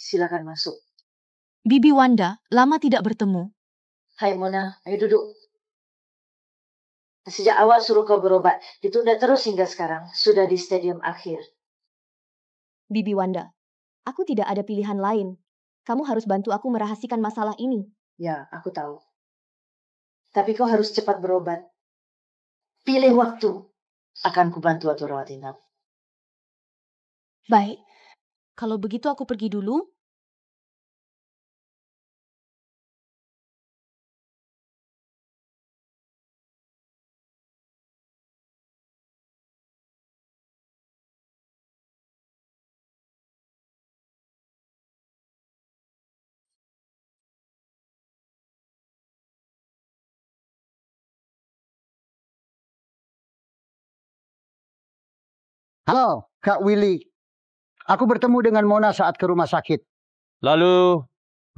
Silakan masuk. Bibi Wanda, lama tidak bertemu. Hai Mona, ayo duduk. Sejak awal suruh kau berobat, ditunda terus hingga sekarang. Sudah di stadium akhir. Bibi Wanda, aku tidak ada pilihan lain. Kamu harus bantu aku merahasikan masalah ini. Ya, aku tahu. Tapi kau harus cepat berobat. Pilih waktu. Akan kubantu atur rawat inap. Baik. Kalau begitu aku pergi dulu. Halo, Kak Willy. Aku bertemu dengan Mona saat ke rumah sakit. Lalu?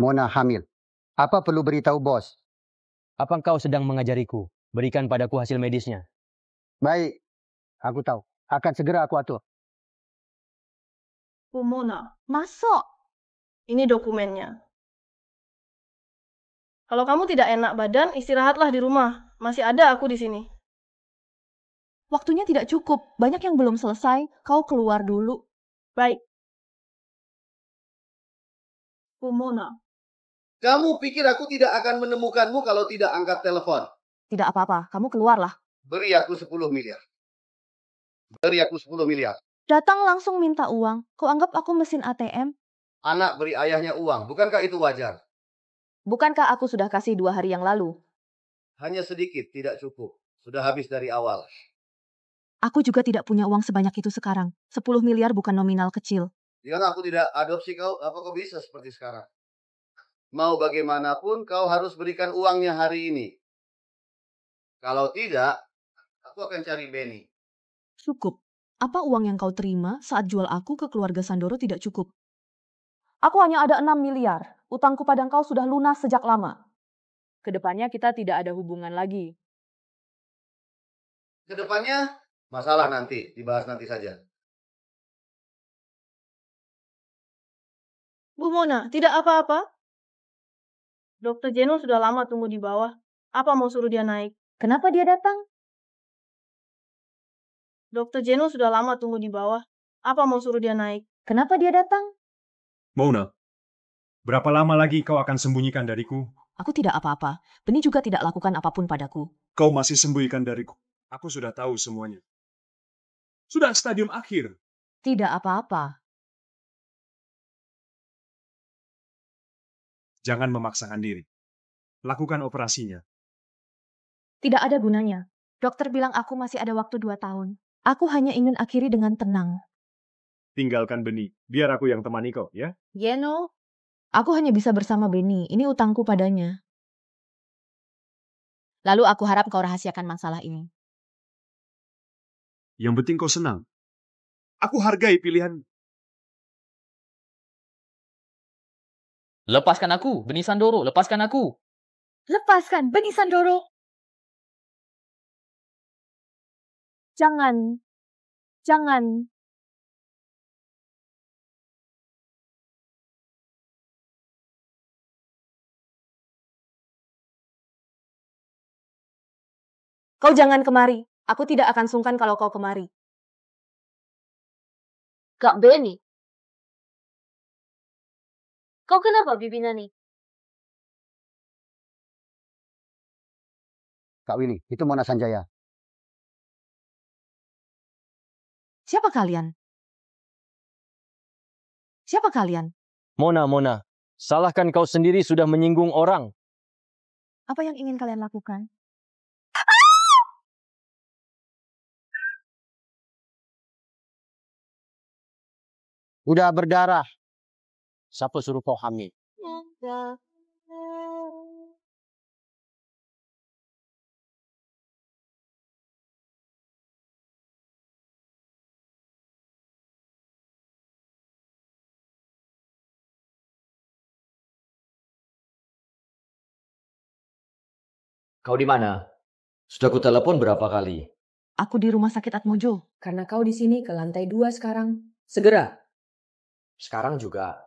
Mona hamil. Apa perlu beritahu bos? Apa kau sedang mengajariku? Berikan padaku hasil medisnya. Baik, aku tahu. Akan segera aku atur. Bu Mona, masuk. Ini dokumennya. Kalau kamu tidak enak badan, istirahatlah di rumah. Masih ada aku di sini. Waktunya tidak cukup. Banyak yang belum selesai. Kau keluar dulu. Baik. Kumuna. Kamu pikir aku tidak akan menemukanmu kalau tidak angkat telepon? Tidak apa-apa, kamu keluarlah. Beri aku 10 miliar. Beri aku 10 miliar. Datang langsung minta uang. Kau anggap aku mesin ATM? Anak beri ayahnya uang. Bukankah itu wajar? Bukankah aku sudah kasih dua hari yang lalu? Hanya sedikit, tidak cukup. Sudah habis dari awal. Aku juga tidak punya uang sebanyak itu sekarang. 10 miliar bukan nominal kecil. Jika ya aku tidak adopsi kau, apa kau bisa seperti sekarang? Mau bagaimanapun, kau harus berikan uangnya hari ini. Kalau tidak, aku akan cari Benny. Cukup. Apa uang yang kau terima saat jual aku ke keluarga Sandoro tidak cukup? Aku hanya ada 6 miliar. Utangku pada kau sudah lunas sejak lama. Kedepannya kita tidak ada hubungan lagi. Kedepannya masalah nanti dibahas nanti saja. Bu Mona, tidak apa-apa. Dokter Jeno sudah lama tunggu di bawah. Apa mau suruh dia naik? Kenapa dia datang? Dokter Jeno sudah lama tunggu di bawah. Apa mau suruh dia naik? Kenapa dia datang? Mona, berapa lama lagi kau akan sembunyikan dariku? Aku tidak apa-apa. Beni juga tidak lakukan apapun padaku. Kau masih sembunyikan dariku. Aku sudah tahu semuanya. Sudah stadium akhir. Tidak apa-apa. Jangan memaksakan diri. Lakukan operasinya. Tidak ada gunanya. Dokter bilang aku masih ada waktu dua tahun. Aku hanya ingin akhiri dengan tenang. Tinggalkan Beni. Biar aku yang temani kau, ya? Yeno, ya, Aku hanya bisa bersama Beni. Ini utangku padanya. Lalu aku harap kau rahasiakan masalah ini. Yang penting kau senang. Aku hargai pilihan. Lepaskan aku, Benisan Doro. Lepaskan aku. Lepaskan, Benisan Doro. Jangan. Jangan. Kau jangan kemari. Aku tidak akan sungkan kalau kau kemari. Kak Benny? Kau kenapa Bibi Nani? Kak Willy, itu Mona Sanjaya. Siapa kalian? Siapa kalian? Mona, Mona. Salahkan kau sendiri sudah menyinggung orang. Apa yang ingin kalian lakukan? udah berdarah. Siapa suruh kau hamil? Kau di mana? Sudah ku telepon berapa kali? Aku di rumah sakit Atmojo. Karena kau di sini ke lantai dua sekarang. Segera sekarang juga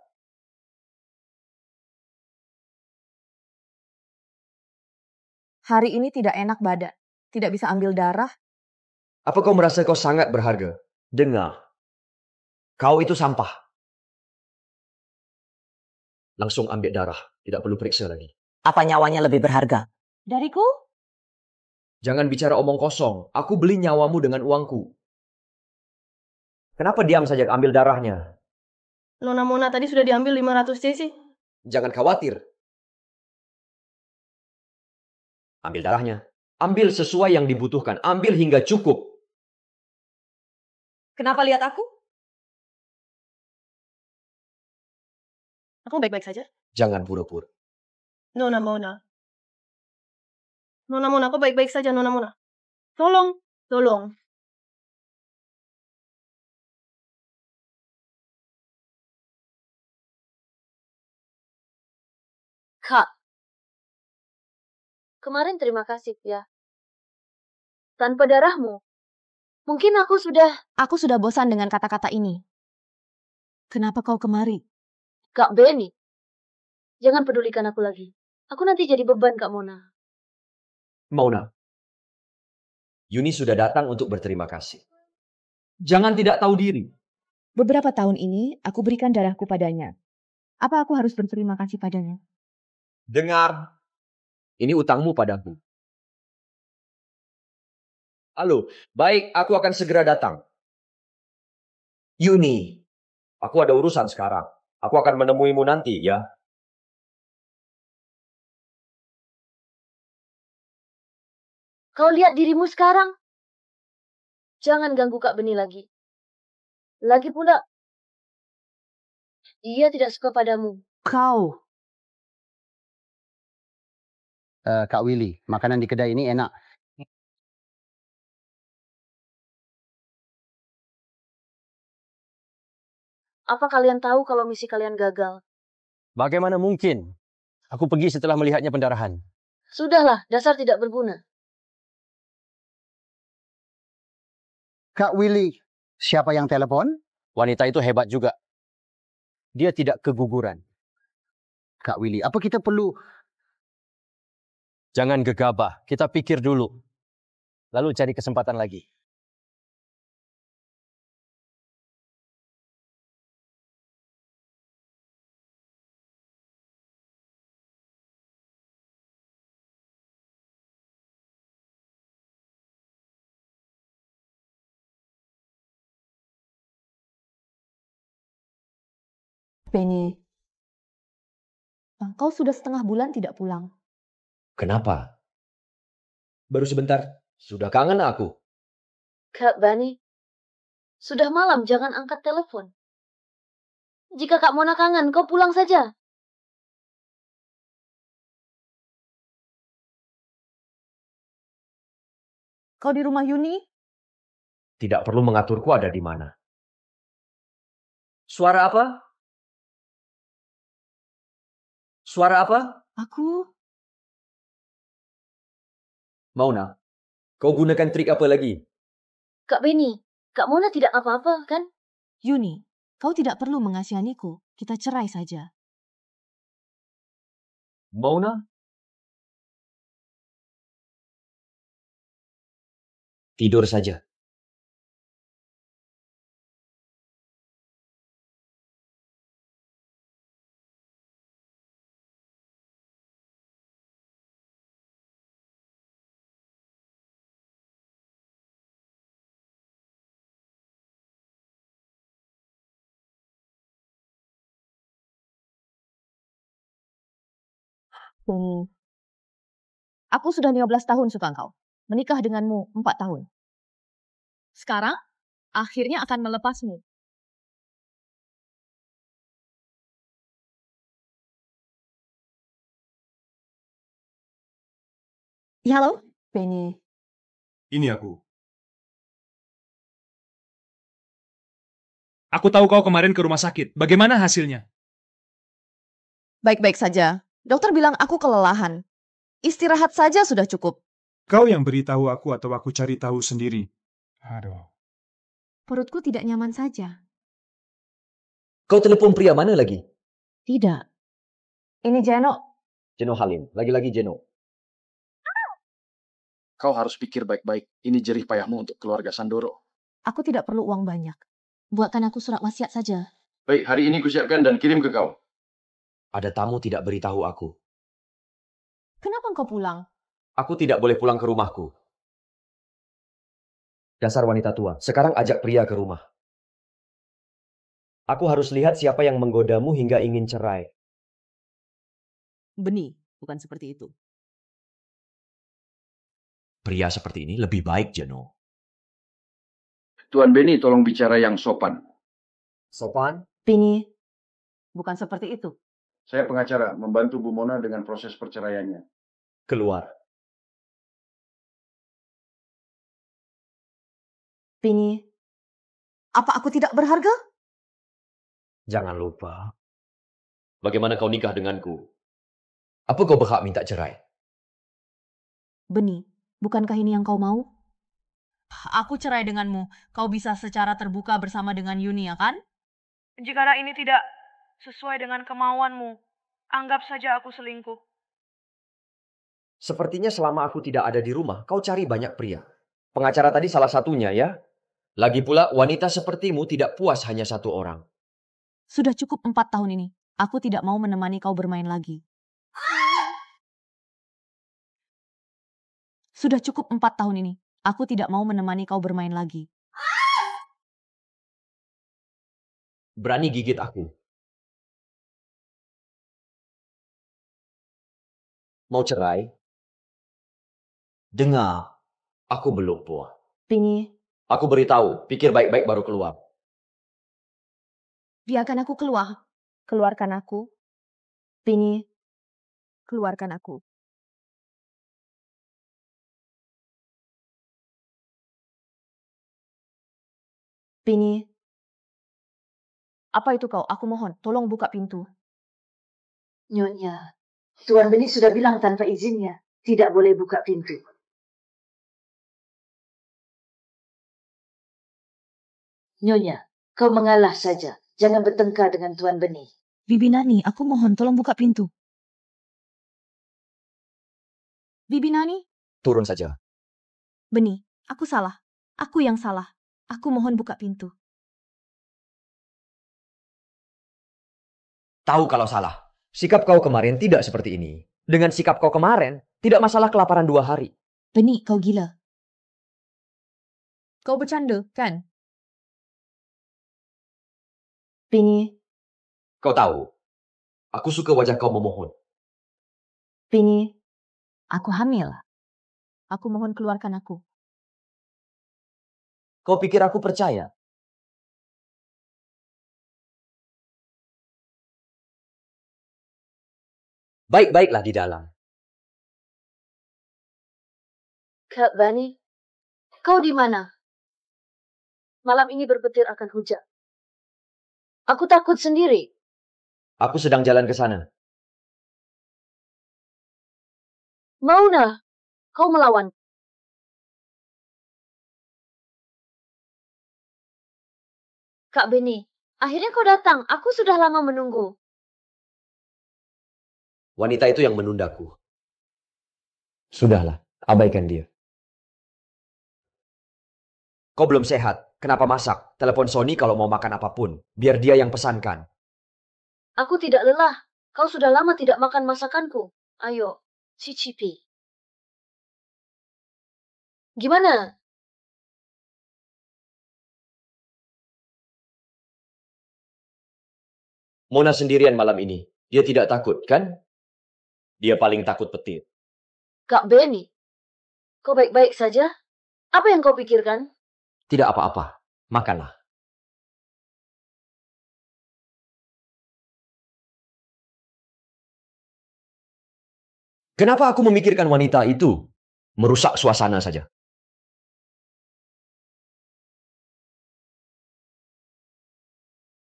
Hari ini tidak enak badan, tidak bisa ambil darah. Apa kau merasa kau sangat berharga? Dengar, kau itu sampah. Langsung ambil darah, tidak perlu periksa lagi. Apa nyawanya lebih berharga? Dariku? Jangan bicara omong kosong, aku beli nyawamu dengan uangku. Kenapa diam saja ambil darahnya? Nona Mona tadi sudah diambil 500 cc. Jangan khawatir. Ambil darahnya. Ambil sesuai yang dibutuhkan. Ambil hingga cukup. Kenapa lihat aku? Aku baik-baik saja. Jangan pura-pura. Nona Mona. Nona Mona, aku baik-baik saja, Nona Mona. Tolong, tolong. Kak, Kemarin terima kasih ya. Tanpa darahmu, mungkin aku sudah... Aku sudah bosan dengan kata-kata ini. Kenapa kau kemari? Kak Benny, jangan pedulikan aku lagi. Aku nanti jadi beban Kak Mona. Mona, Yuni sudah datang untuk berterima kasih. Jangan tidak tahu diri. Beberapa tahun ini, aku berikan darahku padanya. Apa aku harus berterima kasih padanya? dengar, ini utangmu padaku. Halo, baik, aku akan segera datang. Yuni, aku ada urusan sekarang. Aku akan menemuimu nanti, ya. Kau lihat dirimu sekarang. Jangan ganggu Kak Beni lagi. Lagi pula, dia tidak suka padamu. Kau uh, Kak Willy. Makanan di kedai ini enak. Apa kalian tahu kalau misi kalian gagal? Bagaimana mungkin? Aku pergi setelah melihatnya pendarahan. Sudahlah, dasar tidak berguna. Kak Willy, siapa yang telepon? Wanita itu hebat juga. Dia tidak keguguran. Kak Willy, apa kita perlu Jangan gegabah, kita pikir dulu. Lalu cari kesempatan lagi. Benny, engkau sudah setengah bulan tidak pulang. Kenapa? Baru sebentar. Sudah kangen aku. Kak Bani, sudah malam jangan angkat telepon. Jika Kak Mona kangen, kau pulang saja. Kau di rumah Yuni? Tidak perlu mengaturku ada di mana. Suara apa? Suara apa? Aku Mauna, kau gunakan trik apa lagi? Kak Benny, Kak Mauna tidak apa-apa, kan? Yuni, kau tidak perlu mengasihaniku. Kita cerai saja. Mauna? Tidur saja. Hmm. Aku sudah 15 tahun suka engkau. Menikah denganmu 4 tahun. Sekarang, akhirnya akan melepasmu. Iya, halo, Penny. Ini aku. Aku tahu kau kemarin ke rumah sakit. Bagaimana hasilnya? Baik-baik saja. Dokter bilang aku kelelahan. Istirahat saja sudah cukup. Kau yang beritahu aku atau aku cari tahu sendiri? Aduh. Perutku tidak nyaman saja. Kau telepon pria mana lagi? Tidak. Ini Jeno. Jeno Halim. Lagi-lagi Jeno. Kau harus pikir baik-baik. Ini jerih payahmu untuk keluarga Sandoro. Aku tidak perlu uang banyak. Buatkan aku surat wasiat saja. Baik, hari ini kusiapkan dan kirim ke kau. Ada tamu tidak beritahu aku. Kenapa engkau pulang? Aku tidak boleh pulang ke rumahku. Dasar wanita tua, sekarang ajak pria ke rumah. Aku harus lihat siapa yang menggodamu hingga ingin cerai. Benih, bukan seperti itu. Pria seperti ini lebih baik, Jeno. Tuan Beni, tolong bicara yang sopan. Sopan? Beni, bukan seperti itu. Saya pengacara, membantu Bu Mona dengan proses perceraiannya. Keluar. Pini, apa aku tidak berharga? Jangan lupa. Bagaimana kau nikah denganku? Apa kau berhak minta cerai? Beni, bukankah ini yang kau mau? Aku cerai denganmu. Kau bisa secara terbuka bersama dengan Yuni, ya kan? Jikalau ini tidak sesuai dengan kemauanmu. Anggap saja aku selingkuh. Sepertinya selama aku tidak ada di rumah, kau cari banyak pria. Pengacara tadi salah satunya ya. Lagi pula wanita sepertimu tidak puas hanya satu orang. Sudah cukup empat tahun ini. Aku tidak mau menemani kau bermain lagi. Sudah cukup empat tahun ini. Aku tidak mau menemani kau bermain lagi. Berani gigit aku. mau cerai? Dengar, aku belum puas. Pini. Aku beritahu, pikir baik-baik baru keluar. Biarkan aku keluar. Keluarkan aku. Pini. Keluarkan aku. Pini. Apa itu kau? Aku mohon, tolong buka pintu. Nyonya, Tuan Beni sudah bilang tanpa izinnya, tidak boleh buka pintu. Nyonya, kau mengalah saja. Jangan bertengkar dengan Tuan Beni. Bibi Nani, aku mohon tolong buka pintu. Bibi Nani? Turun saja. Beni, aku salah. Aku yang salah. Aku mohon buka pintu. Tahu kalau salah. Sikap kau kemarin tidak seperti ini. Dengan sikap kau kemarin, tidak masalah kelaparan dua hari. Beni, kau gila. Kau bercanda, kan? Beni. Kau tahu, aku suka wajah kau memohon. Beni. Aku hamil. Aku mohon keluarkan aku. Kau pikir aku percaya baik-baiklah di dalam. Kak Bani, kau di mana? Malam ini berpetir akan hujan. Aku takut sendiri. Aku sedang jalan ke sana. Mauna, kau melawan. Kak Beni, akhirnya kau datang. Aku sudah lama menunggu. Wanita itu yang menundaku. Sudahlah, abaikan dia. Kau belum sehat. Kenapa masak? Telepon Sony kalau mau makan apapun. Biar dia yang pesankan. Aku tidak lelah. Kau sudah lama tidak makan masakanku. Ayo, cicipi. Gimana? Mona sendirian malam ini. Dia tidak takut, kan? Dia paling takut petir. Kak Benny, kau baik-baik saja? Apa yang kau pikirkan? Tidak apa-apa. Makanlah. Kenapa aku memikirkan wanita itu? Merusak suasana saja.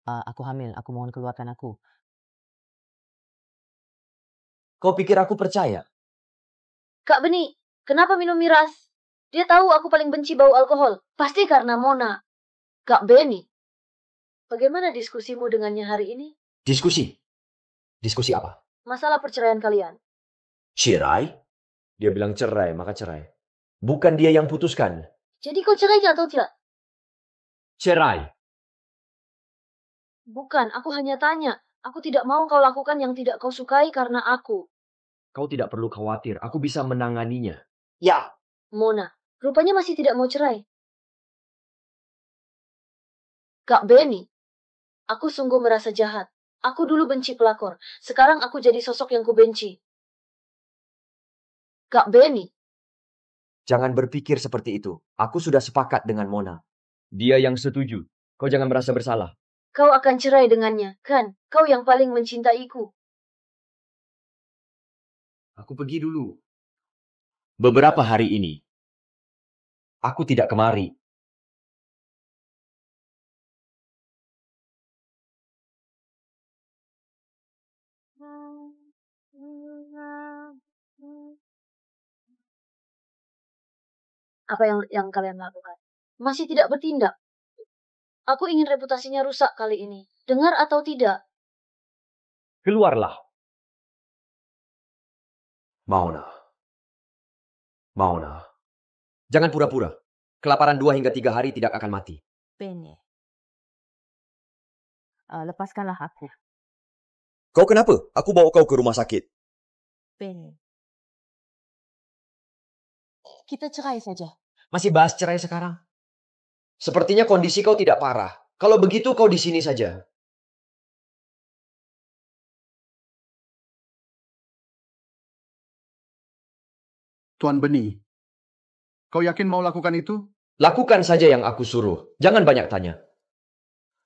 Uh, aku hamil, aku mohon keluarkan aku. Kau pikir aku percaya? Kak Beni, kenapa minum miras? Dia tahu aku paling benci bau alkohol. Pasti karena Mona. Kak Beni, bagaimana diskusimu dengannya hari ini? Diskusi? Diskusi apa? Masalah perceraian kalian. Cerai? Dia bilang cerai, maka cerai. Bukan dia yang putuskan. Jadi kau cerai atau tidak? Cerai. Bukan, aku hanya tanya. Aku tidak mau kau lakukan yang tidak kau sukai karena aku. Kau tidak perlu khawatir, aku bisa menanganinya. Ya. Mona, rupanya masih tidak mau cerai. Kak Benny, aku sungguh merasa jahat. Aku dulu benci pelakor, sekarang aku jadi sosok yang kubenci. Kak Benny. Jangan berpikir seperti itu. Aku sudah sepakat dengan Mona. Dia yang setuju. Kau jangan merasa bersalah. Kau akan cerai dengannya, kan? Kau yang paling mencintaiku. Aku pergi dulu. Beberapa hari ini, aku tidak kemari. Apa yang yang kalian lakukan? Masih tidak bertindak. Aku ingin reputasinya rusak kali ini. Dengar atau tidak? Keluarlah mau nah. Mauna. Jangan pura-pura. Kelaparan dua hingga tiga hari tidak akan mati. Bene. Uh, lepaskanlah aku. Kau kenapa? Aku bawa kau ke rumah sakit. Bene. Kita cerai saja. Masih bahas cerai sekarang? Sepertinya kondisi kau tidak parah. Kalau begitu kau di sini saja. Tuan Beni. Kau yakin mau lakukan itu? Lakukan saja yang aku suruh. Jangan banyak tanya.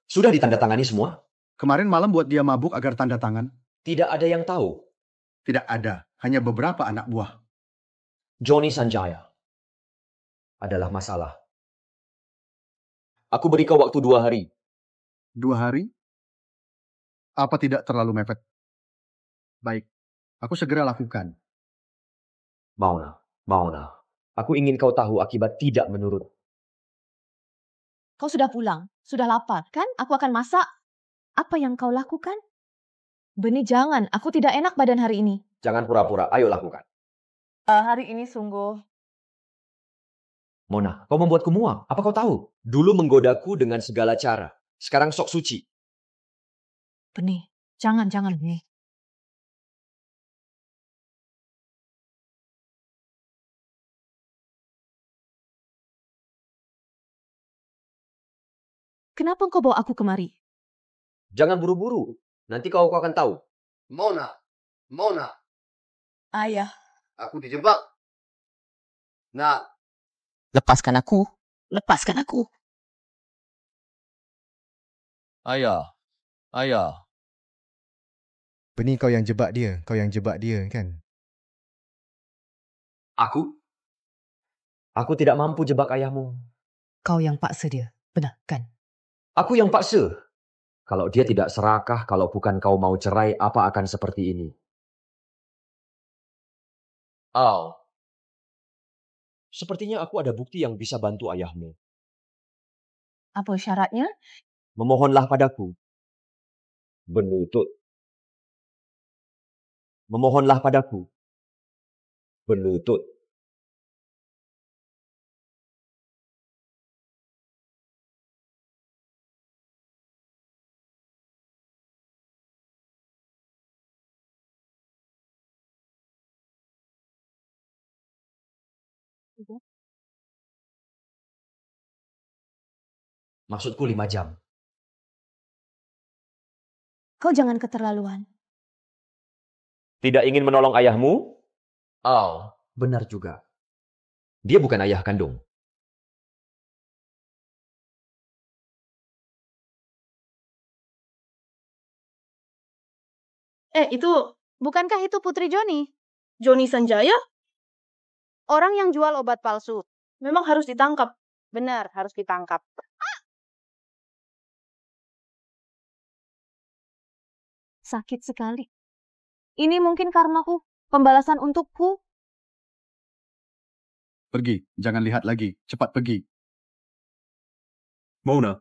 Sudah ditandatangani semua? Kemarin malam buat dia mabuk agar tanda tangan. Tidak ada yang tahu. Tidak ada. Hanya beberapa anak buah. Johnny Sanjaya adalah masalah. Aku beri kau waktu dua hari. Dua hari? Apa tidak terlalu mepet? Baik, aku segera lakukan. Maulah. Mauna, aku ingin kau tahu akibat tidak menurut. Kau sudah pulang, sudah lapar, kan? Aku akan masak. Apa yang kau lakukan? Beni, jangan. Aku tidak enak badan hari ini. Jangan pura-pura. Ayo lakukan. Uh, hari ini sungguh... Mona, kau membuatku muak. Apa kau tahu? Dulu menggodaku dengan segala cara. Sekarang sok suci. Beni, jangan, jangan, Beni. Kenapa kau bawa aku kemari? Jangan buru-buru. Nanti kau, kau akan tahu. Mona! Mona! Ayah! Aku dijebak! Nak! Lepaskan aku! Lepaskan aku! Ayah! Ayah! Beni kau yang jebak dia. Kau yang jebak dia, kan? Aku? Aku tidak mampu jebak ayahmu. Kau yang paksa dia. Benar, kan? Aku yang paksa. Kalau dia tidak serakah, kalau bukan kau mau cerai, apa akan seperti ini? Al, sepertinya aku ada bukti yang bisa bantu ayahmu. Apa syaratnya? Memohonlah padaku. Benutut. Memohonlah padaku. Benutut. Maksudku lima jam. Kau jangan keterlaluan. Tidak ingin menolong ayahmu? Oh, benar juga. Dia bukan ayah kandung. Eh, itu bukankah itu putri Joni? Joni Sanjaya? Orang yang jual obat palsu. Memang harus ditangkap. Benar, harus ditangkap. sakit sekali. Ini mungkin karmaku, pembalasan untukku. Pergi, jangan lihat lagi. Cepat pergi. Mona.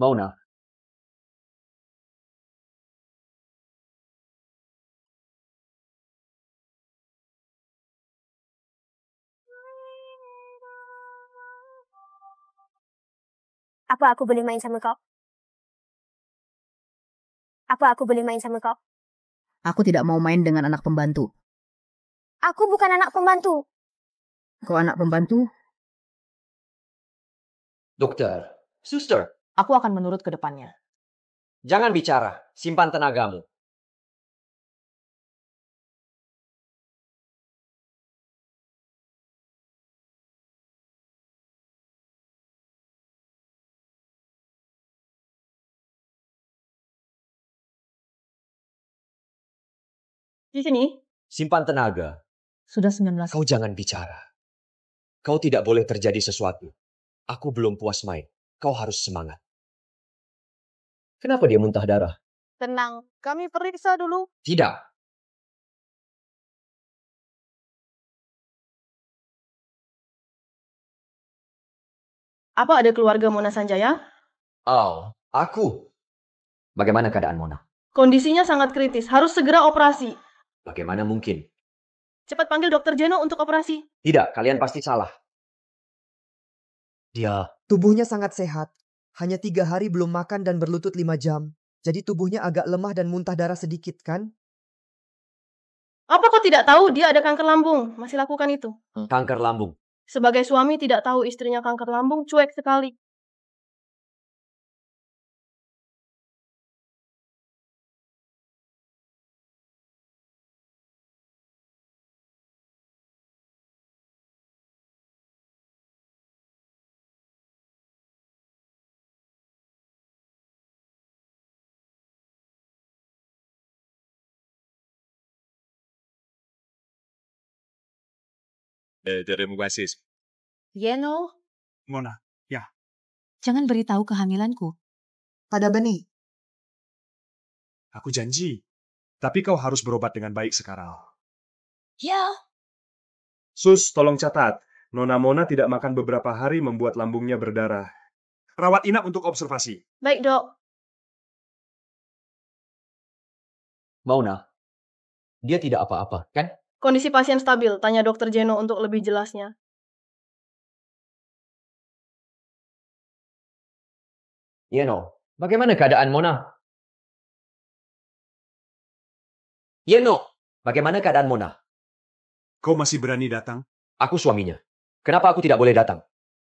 Mona. Apa aku boleh main sama kau? Apa aku boleh main sama kau? Aku tidak mau main dengan anak pembantu. Aku bukan anak pembantu. Kau anak pembantu? Dokter, suster, aku akan menurut ke depannya. Jangan bicara, simpan tenagamu. Di sini. Simpan tenaga. Sudah 19. Kau jangan bicara. Kau tidak boleh terjadi sesuatu. Aku belum puas main. Kau harus semangat. Kenapa dia muntah darah? Tenang, kami periksa dulu. Tidak. Apa ada keluarga Mona Sanjaya? Oh, aku. Bagaimana keadaan Mona? Kondisinya sangat kritis, harus segera operasi. Bagaimana mungkin? Cepat panggil dokter Jeno untuk operasi. Tidak, kalian pasti salah. Dia. Tubuhnya sangat sehat. Hanya tiga hari belum makan dan berlutut lima jam. Jadi tubuhnya agak lemah dan muntah darah sedikit, kan? Apa kau tidak tahu dia ada kanker lambung? Masih lakukan itu. Kanker lambung. Sebagai suami tidak tahu istrinya kanker lambung, cuek sekali. Dari darimu Yeno? Iya, Mona, ya. Jangan beritahu kehamilanku. Pada Beni. Aku janji. Tapi kau harus berobat dengan baik sekarang. Ya. Sus, tolong catat. Nona Mona tidak makan beberapa hari membuat lambungnya berdarah. Rawat inap untuk observasi. Baik, dok. Mona, dia tidak apa-apa, kan? Kondisi pasien stabil, tanya dokter Jeno untuk lebih jelasnya. Yeno, bagaimana keadaan Mona? Yeno, bagaimana keadaan Mona? Kau masih berani datang? Aku suaminya. Kenapa aku tidak boleh datang?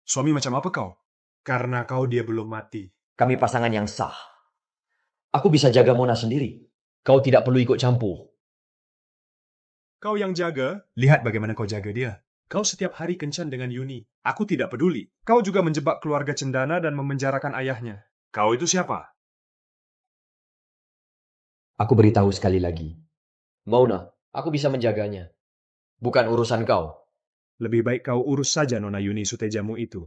Suami macam apa kau? Karena kau dia belum mati. Kami pasangan yang sah. Aku bisa jaga Mona sendiri. Kau tidak perlu ikut campur. Kau yang jaga, lihat bagaimana kau jaga dia. Kau setiap hari kencan dengan Yuni. Aku tidak peduli. Kau juga menjebak keluarga cendana dan memenjarakan ayahnya. Kau itu siapa? Aku beritahu sekali lagi. Mauna, aku bisa menjaganya. Bukan urusan kau. Lebih baik kau urus saja Nona Yuni Sutejamu itu.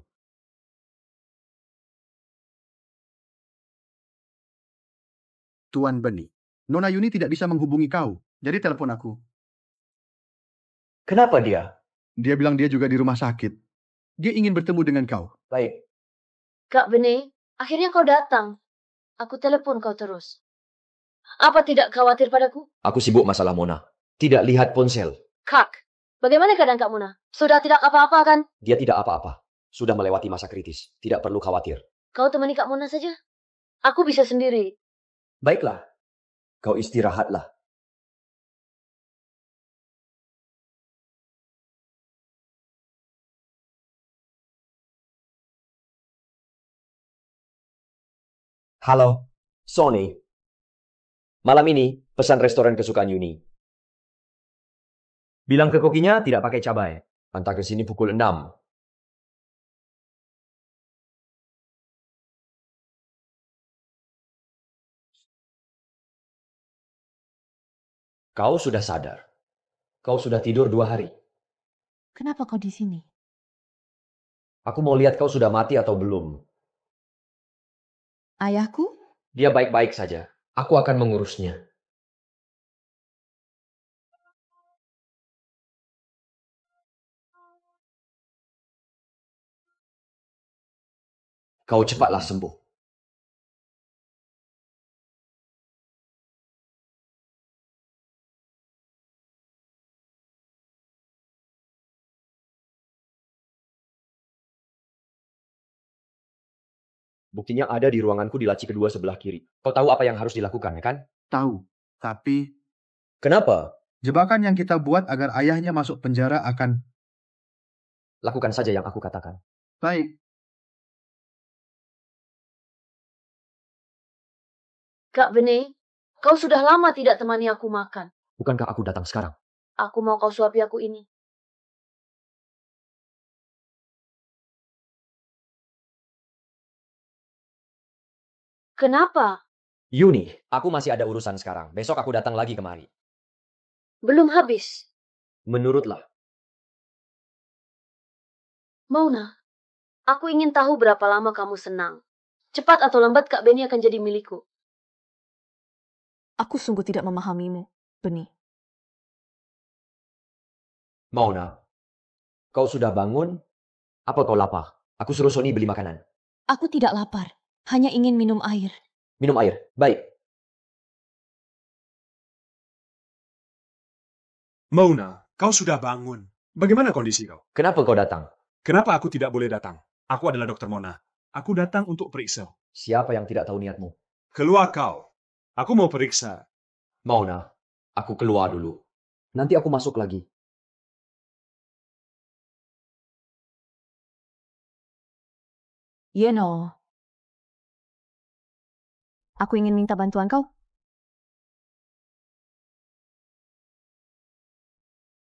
Tuan Beni, Nona Yuni tidak bisa menghubungi kau, jadi telepon aku. Kenapa dia? Dia bilang dia juga di rumah sakit. Dia ingin bertemu dengan kau. Baik. Kak Beni, akhirnya kau datang. Aku telepon kau terus. Apa tidak khawatir padaku? Aku sibuk masalah Mona. Tidak lihat ponsel. Kak, bagaimana keadaan Kak Mona? Sudah tidak apa-apa kan? Dia tidak apa-apa. Sudah melewati masa kritis. Tidak perlu khawatir. Kau temani Kak Mona saja. Aku bisa sendiri. Baiklah. Kau istirahatlah. Halo, Sony. Malam ini, pesan restoran kesukaan Yuni. Bilang ke kokinya tidak pakai cabai. Antar ke sini pukul 6. Kau sudah sadar. Kau sudah tidur dua hari. Kenapa kau di sini? Aku mau lihat kau sudah mati atau belum. Ayahku? Dia baik-baik saja. Aku akan mengurusnya. Kau cepatlah sembuh. buktinya ada di ruanganku di laci kedua sebelah kiri. Kau tahu apa yang harus dilakukan, ya kan? Tahu, tapi... Kenapa? Jebakan yang kita buat agar ayahnya masuk penjara akan... Lakukan saja yang aku katakan. Baik. Kak Bene, kau sudah lama tidak temani aku makan. Bukankah aku datang sekarang? Aku mau kau suapi aku ini. Kenapa? Yuni, aku masih ada urusan sekarang. Besok aku datang lagi kemari. Belum habis. Menurutlah. Mona, aku ingin tahu berapa lama kamu senang. Cepat atau lambat Kak Beni akan jadi milikku. Aku sungguh tidak memahamimu, Beni. Mona, kau sudah bangun? Apa kau lapar? Aku suruh Sony beli makanan. Aku tidak lapar hanya ingin minum air. Minum air, baik. Mona, kau sudah bangun. Bagaimana kondisi kau? Kenapa kau datang? Kenapa aku tidak boleh datang? Aku adalah dokter Mona. Aku datang untuk periksa. Siapa yang tidak tahu niatmu? Keluar kau. Aku mau periksa. Mona, aku keluar dulu. Nanti aku masuk lagi. You know, Aku ingin minta bantuan kau.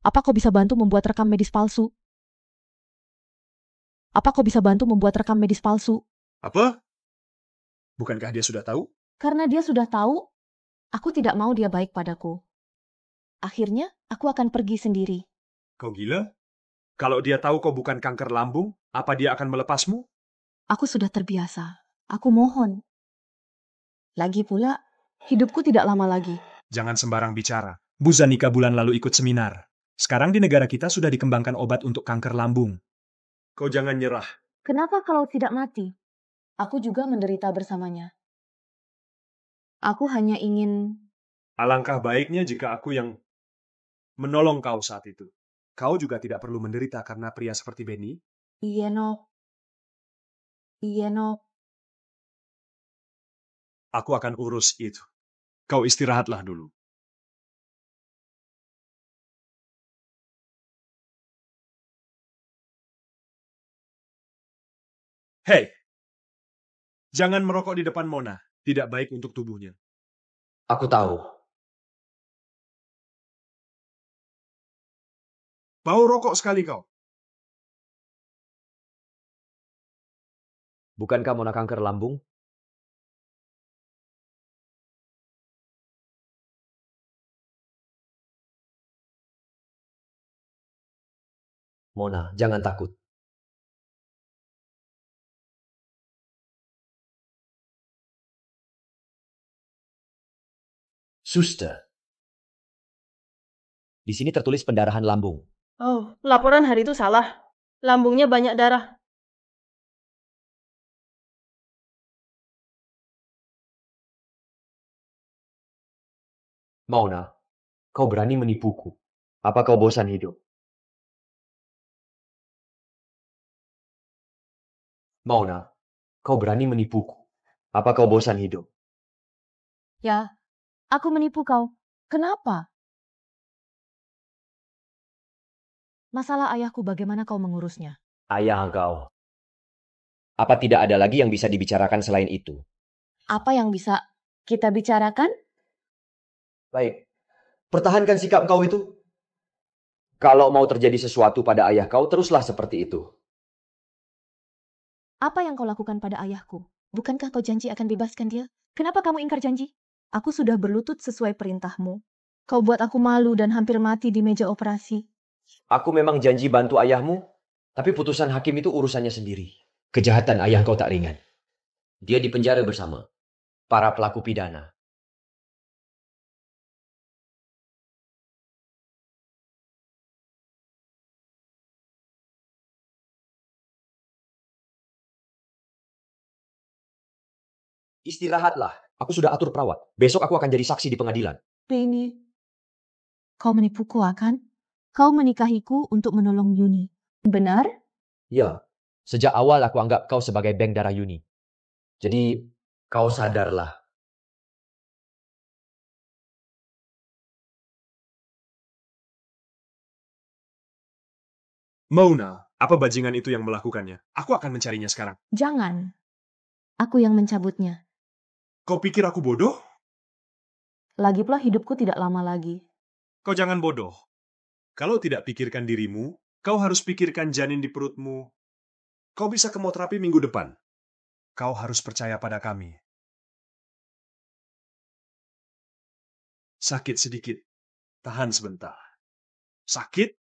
Apa kau bisa bantu membuat rekam medis palsu? Apa kau bisa bantu membuat rekam medis palsu? Apa? Bukankah dia sudah tahu? Karena dia sudah tahu, aku tidak mau dia baik padaku. Akhirnya, aku akan pergi sendiri. Kau gila? Kalau dia tahu kau bukan kanker lambung, apa dia akan melepasmu? Aku sudah terbiasa. Aku mohon, lagi pula, hidupku tidak lama lagi. Jangan sembarang bicara. Bu Zanika bulan lalu ikut seminar. Sekarang di negara kita sudah dikembangkan obat untuk kanker lambung. Kau jangan nyerah. Kenapa kalau tidak mati? Aku juga menderita bersamanya. Aku hanya ingin... Alangkah baiknya jika aku yang menolong kau saat itu. Kau juga tidak perlu menderita karena pria seperti Benny. Iya, no. Iya, no. Aku akan urus itu. Kau istirahatlah dulu. Hei, jangan merokok di depan Mona. Tidak baik untuk tubuhnya. Aku tahu. Bau rokok sekali kau. Bukankah Mona kanker lambung? Mona, jangan takut. Suster. Di sini tertulis pendarahan lambung. Oh, laporan hari itu salah. Lambungnya banyak darah. Mona, kau berani menipuku. Apa kau bosan hidup? Mauna, kau berani menipuku. Apa kau bosan hidup? Ya, aku menipu kau. Kenapa? Masalah ayahku bagaimana kau mengurusnya? Ayah kau. Apa tidak ada lagi yang bisa dibicarakan selain itu? Apa yang bisa kita bicarakan? Baik, pertahankan sikap kau itu. Kalau mau terjadi sesuatu pada ayah kau, teruslah seperti itu. Apa yang kau lakukan pada ayahku? Bukankah kau janji akan bebaskan dia? Kenapa kamu ingkar janji? Aku sudah berlutut sesuai perintahmu. Kau buat aku malu dan hampir mati di meja operasi. Aku memang janji bantu ayahmu, tapi putusan hakim itu urusannya sendiri. Kejahatan ayah kau tak ringan. Dia dipenjara bersama para pelaku pidana. Istirahatlah, aku sudah atur perawat. Besok aku akan jadi saksi di pengadilan. Penny, kau menipuku akan? Ah, kau menikahiku untuk menolong Yuni. Benar? Ya, sejak awal aku anggap kau sebagai bank darah Yuni. Jadi, kau sadarlah. Mona, apa bajingan itu yang melakukannya? Aku akan mencarinya sekarang. Jangan. Aku yang mencabutnya. Kau pikir aku bodoh? Lagi pula hidupku tidak lama lagi. Kau jangan bodoh. Kalau tidak pikirkan dirimu, kau harus pikirkan janin di perutmu. Kau bisa kemoterapi minggu depan. Kau harus percaya pada kami. Sakit sedikit. Tahan sebentar. Sakit?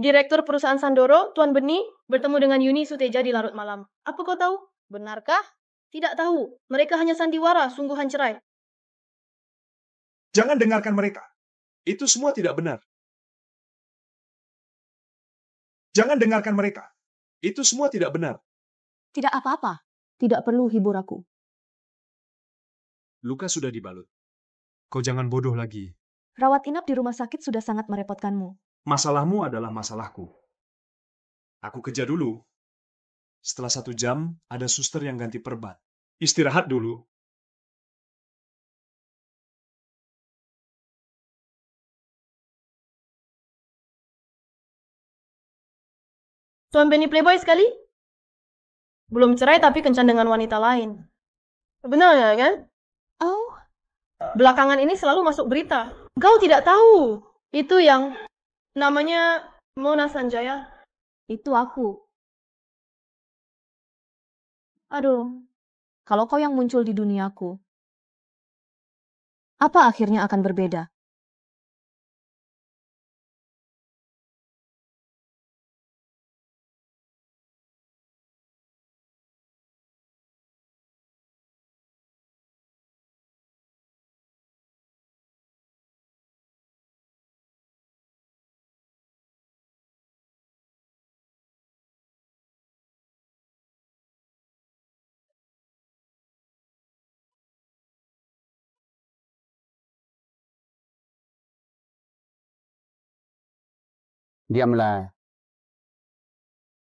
Direktur perusahaan Sandoro, Tuan Beni, bertemu dengan Yuni Suteja di larut malam. Apa kau tahu? Benarkah? Tidak tahu, mereka hanya sandiwara, sungguhan cerai. Jangan dengarkan mereka. Itu semua tidak benar. Jangan dengarkan mereka. Itu semua tidak benar. Tidak apa-apa. Tidak perlu hibur aku. Luka sudah dibalut. Kau jangan bodoh lagi. Rawat inap di rumah sakit sudah sangat merepotkanmu. Masalahmu adalah masalahku. Aku kerja dulu. Setelah satu jam, ada suster yang ganti perban. Istirahat dulu. Tuan Benny playboy sekali? Belum cerai tapi kencan dengan wanita lain. Benar ya kan? Oh. Belakangan ini selalu masuk berita. Kau tidak tahu. Itu yang namanya Mona Sanjaya. Itu aku. Aduh, kalau kau yang muncul di duniaku, apa akhirnya akan berbeda? Diamlah.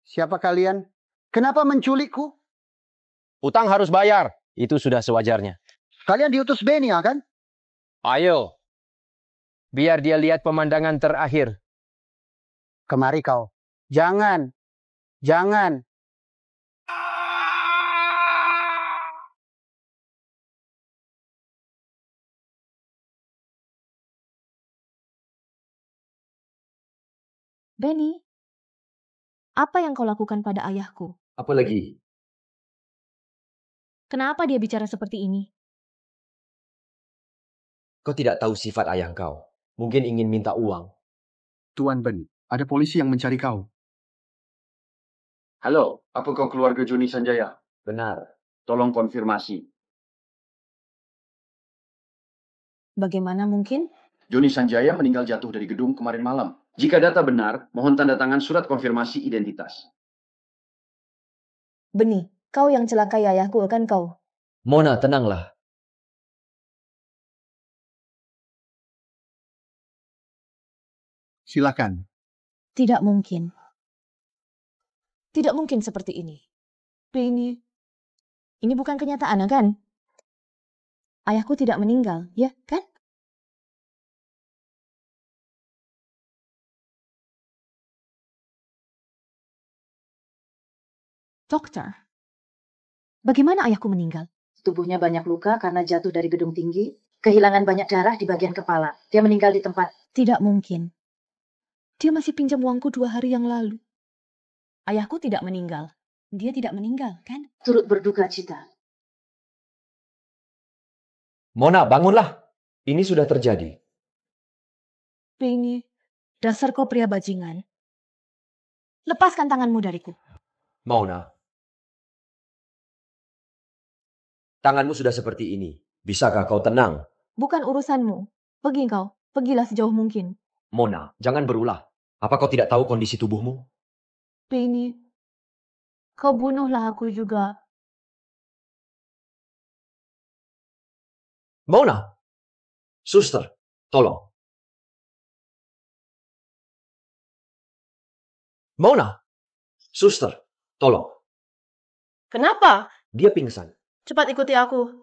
Siapa kalian? Kenapa menculikku? Utang harus bayar. Itu sudah sewajarnya. Kalian diutus Benia kan? Ayo. Biar dia lihat pemandangan terakhir. Kemari kau. Jangan. Jangan. Benny, apa yang kau lakukan pada ayahku? Apa lagi? Kenapa dia bicara seperti ini? Kau tidak tahu sifat ayah kau. Mungkin ingin minta uang. Tuan Ben, ada polisi yang mencari kau. Halo, apa kau keluarga Joni Sanjaya? Benar. Tolong konfirmasi. Bagaimana mungkin? Joni Sanjaya meninggal jatuh dari gedung kemarin malam. Jika data benar, mohon tanda tangan surat konfirmasi identitas. Benih, kau yang ya ayahku kan kau? Mona, tenanglah. Silakan. Tidak mungkin. Tidak mungkin seperti ini. Ini, ini bukan kenyataan, kan? Ayahku tidak meninggal, ya kan? Dokter, bagaimana ayahku meninggal? Tubuhnya banyak luka karena jatuh dari gedung tinggi, kehilangan banyak darah di bagian kepala. Dia meninggal di tempat. Tidak mungkin. Dia masih pinjam uangku dua hari yang lalu. Ayahku tidak meninggal. Dia tidak meninggal, kan? Turut berduka cita. Mona, bangunlah. Ini sudah terjadi. Bini, dasar kau pria bajingan. Lepaskan tanganmu dariku. Mona, Tanganmu sudah seperti ini. Bisakah kau tenang? Bukan urusanmu. Pergi kau. Pergilah sejauh mungkin. Mona, jangan berulah. Apa kau tidak tahu kondisi tubuhmu? Penny, kau bunuhlah aku juga. Mona! Suster, tolong. Mona! Suster, tolong. Kenapa? Dia pingsan. Cepat ikuti aku.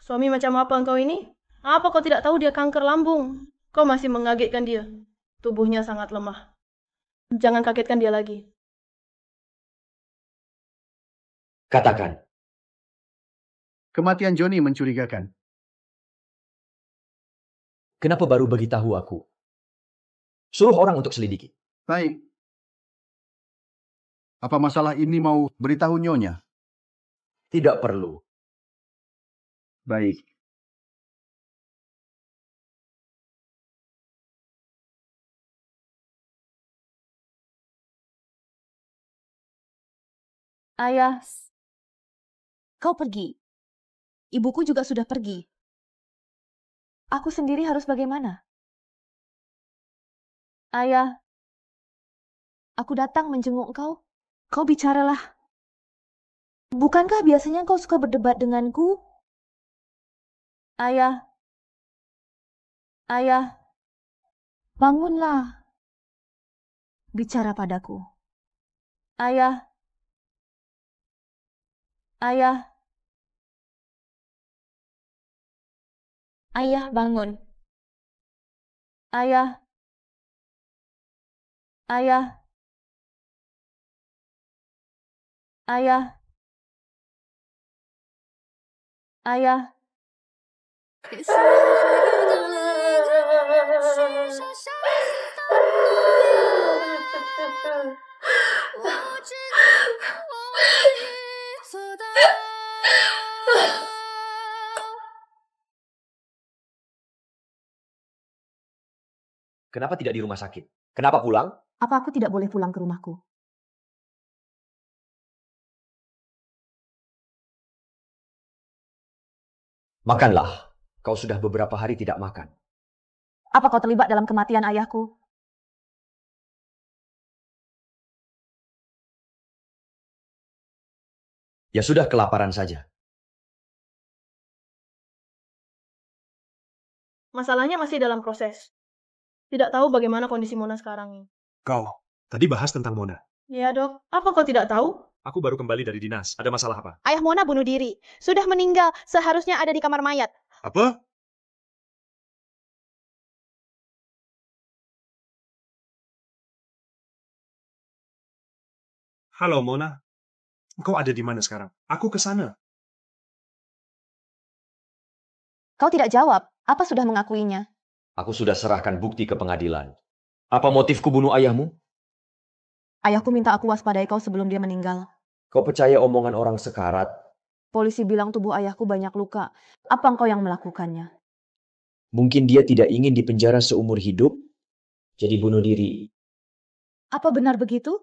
Suami macam apa engkau ini? Apa kau tidak tahu dia kanker lambung? Kau masih mengagetkan dia. Tubuhnya sangat lemah. Jangan kagetkan dia lagi. Katakan. Kematian Joni mencurigakan. Kenapa baru beritahu aku? Suruh orang untuk selidiki. Baik, apa masalah ini mau beritahu Nyonya? Tidak perlu. Baik. Ayah, kau pergi. Ibuku juga sudah pergi. Aku sendiri harus bagaimana? Ayah, aku datang menjenguk engkau. Kau bicaralah. Bukankah biasanya kau suka berdebat denganku? Ayah. Ayah. Bangunlah. Bicara padaku. Ayah. Ayah. Ayah bangun. Ayah. Ayah. Ayah. Ayah. Kenapa tidak di rumah sakit? Kenapa pulang? Apa aku tidak boleh pulang ke rumahku? Makanlah. Kau sudah beberapa hari tidak makan. Apa kau terlibat dalam kematian ayahku? Ya sudah kelaparan saja. Masalahnya masih dalam proses. Tidak tahu bagaimana kondisi Mona sekarang ini. Kau, tadi bahas tentang Mona. Iya dok, apa kau tidak tahu? Aku baru kembali dari dinas. Ada masalah apa? Ayah Mona bunuh diri. Sudah meninggal. Seharusnya ada di kamar mayat. Apa? Halo, Mona. Kau ada di mana sekarang? Aku ke sana. Kau tidak jawab. Apa sudah mengakuinya? Aku sudah serahkan bukti ke pengadilan. Apa motifku bunuh ayahmu? Ayahku minta aku waspadai kau sebelum dia meninggal. Kau percaya omongan orang sekarat? Polisi bilang tubuh ayahku banyak luka. Apa engkau yang melakukannya? Mungkin dia tidak ingin dipenjara seumur hidup, jadi bunuh diri. Apa benar begitu?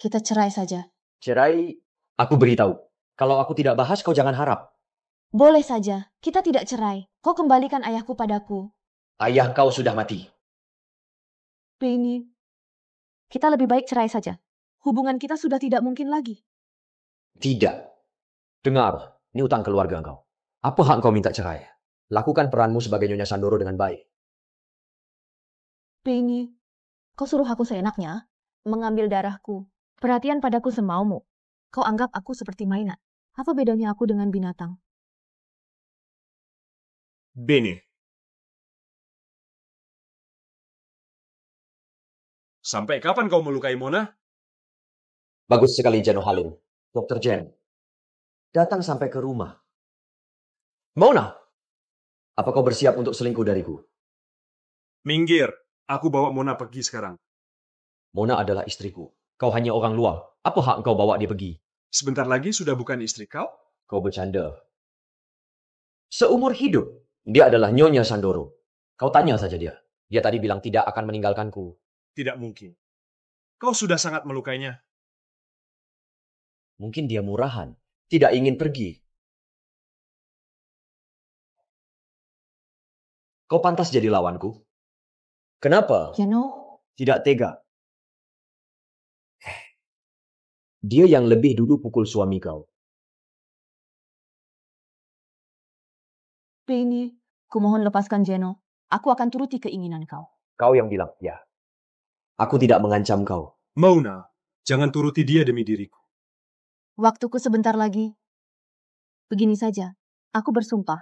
Kita cerai saja. Cerai? Aku beritahu. Kalau aku tidak bahas, kau jangan harap. Boleh saja. Kita tidak cerai. Kau kembalikan ayahku padaku. Ayah kau sudah mati. Penny, kita lebih baik cerai saja. Hubungan kita sudah tidak mungkin lagi. Tidak. Dengar, ini utang keluarga engkau. Apa hak kau minta cerai? Lakukan peranmu sebagai Nyonya Sandoro dengan baik. Penny, kau suruh aku seenaknya mengambil darahku. Perhatian padaku semaumu. Kau anggap aku seperti mainan. Apa bedanya aku dengan binatang? Bini. Sampai kapan kau melukai Mona? Bagus sekali Jano Halim. Dr. Jen, datang sampai ke rumah. Mona, apa kau bersiap untuk selingkuh dariku? Minggir, aku bawa Mona pergi sekarang. Mona adalah istriku. Kau hanya orang luar. Apa hak kau bawa dia pergi? Sebentar lagi sudah bukan istri kau? Kau bercanda. Seumur hidup, dia adalah Nyonya Sandoro. Kau tanya saja dia. Dia tadi bilang tidak akan meninggalkanku. Tidak mungkin. Kau sudah sangat melukainya. Mungkin dia murahan, tidak ingin pergi. Kau pantas jadi lawanku. Kenapa? You know? Tidak tega. Dia yang lebih dulu pukul suami kau. Penny, kumohon lepaskan Jeno. Aku akan turuti keinginan kau. Kau yang bilang, ya. Aku tidak mengancam kau. Mauna, jangan turuti dia demi diriku. Waktuku sebentar lagi. Begini saja, aku bersumpah.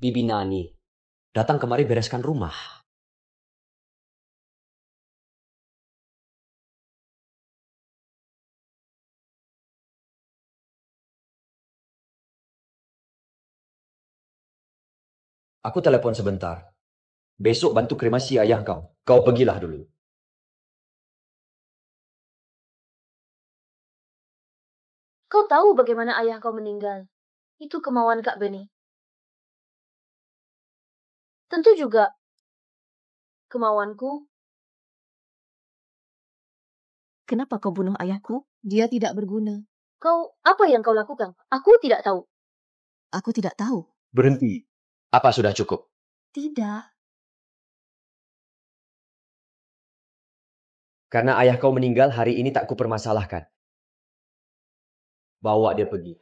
Bibi Nani, datang kemari bereskan rumah. Aku telepon sebentar. Besok bantu kremasi ayah kau. Kau pergilah dulu. Kau tahu bagaimana ayah kau meninggal. Itu kemauan Kak Beni. Tentu juga kemauanku. Kenapa kau bunuh ayahku? Dia tidak berguna. Kau, apa yang kau lakukan? Aku tidak tahu. Aku tidak tahu. Berhenti. Apa sudah cukup? Tidak. Karena ayah kau meninggal hari ini tak kupermasalahkan. Bawa dia pergi.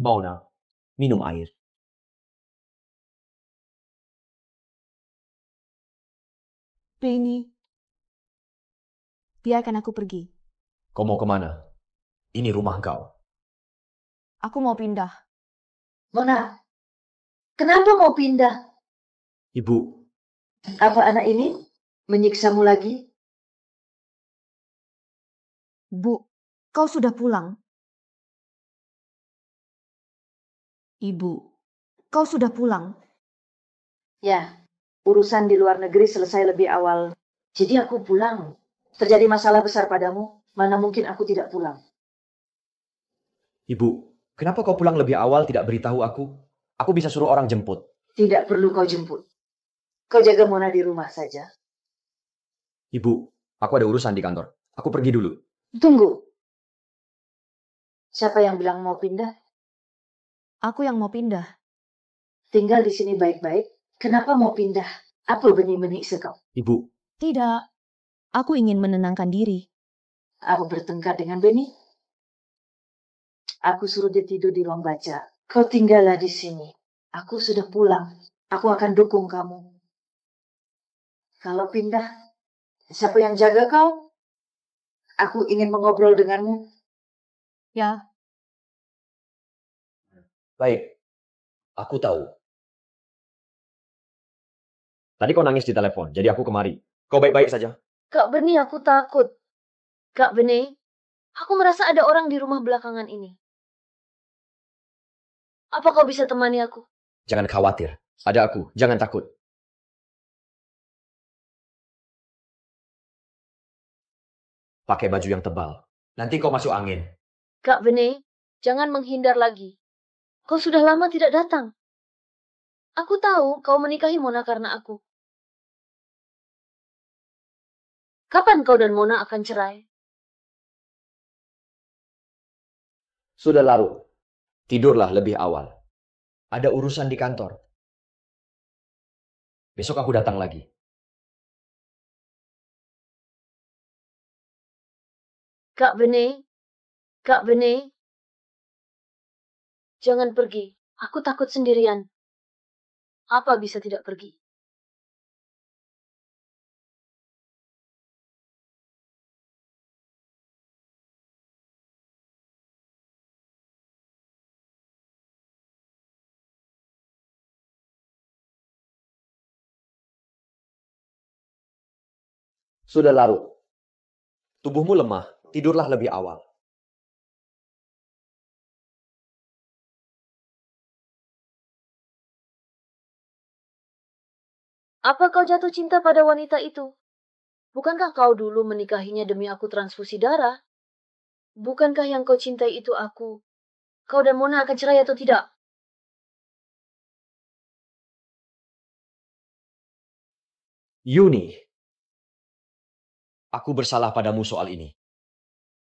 Bona, minum minum air. biarkan aku pergi. Kau mau kemana? Ini rumah kau. Aku mau pindah. Mona, kenapa mau pindah? Ibu. Apa anak ini menyiksamu lagi? Bu, kau sudah pulang. Ibu, kau sudah pulang? Ya, urusan di luar negeri selesai lebih awal. Jadi aku pulang. Terjadi masalah besar padamu, mana mungkin aku tidak pulang. Ibu, kenapa kau pulang lebih awal tidak beritahu aku? Aku bisa suruh orang jemput. Tidak perlu kau jemput. Kau jaga Mona di rumah saja. Ibu, aku ada urusan di kantor. Aku pergi dulu. Tunggu. Siapa yang bilang mau pindah? Aku yang mau pindah. Tinggal di sini baik-baik. Kenapa mau pindah? Apa benih-benih kau? Ibu. Tidak. Aku ingin menenangkan diri. Aku bertengkar dengan Beni. Aku suruh dia tidur di ruang baca. Kau tinggallah di sini. Aku sudah pulang. Aku akan dukung kamu. Kalau pindah, siapa yang jaga kau? Aku ingin mengobrol denganmu. Ya, Baik, aku tahu. Tadi kau nangis di telepon, jadi aku kemari. Kau baik-baik saja. Kak Berni, aku takut. Kak Berni, aku merasa ada orang di rumah belakangan ini. Apa kau bisa temani aku? Jangan khawatir, ada aku. Jangan takut. Pakai baju yang tebal. Nanti kau masuk angin. Kak Bene, jangan menghindar lagi. Kau sudah lama tidak datang. Aku tahu kau menikahi Mona karena aku. Kapan kau dan Mona akan cerai? Sudah larut. Tidurlah lebih awal. Ada urusan di kantor. Besok aku datang lagi. Kak Bene, Kak Bene, Jangan pergi, aku takut sendirian. Apa bisa tidak pergi? Sudah larut. Tubuhmu lemah, tidurlah lebih awal. Apa kau jatuh cinta pada wanita itu? Bukankah kau dulu menikahinya demi aku transfusi darah? Bukankah yang kau cintai itu aku? Kau dan Mona akan cerai atau tidak? Yuni, aku bersalah padamu soal ini.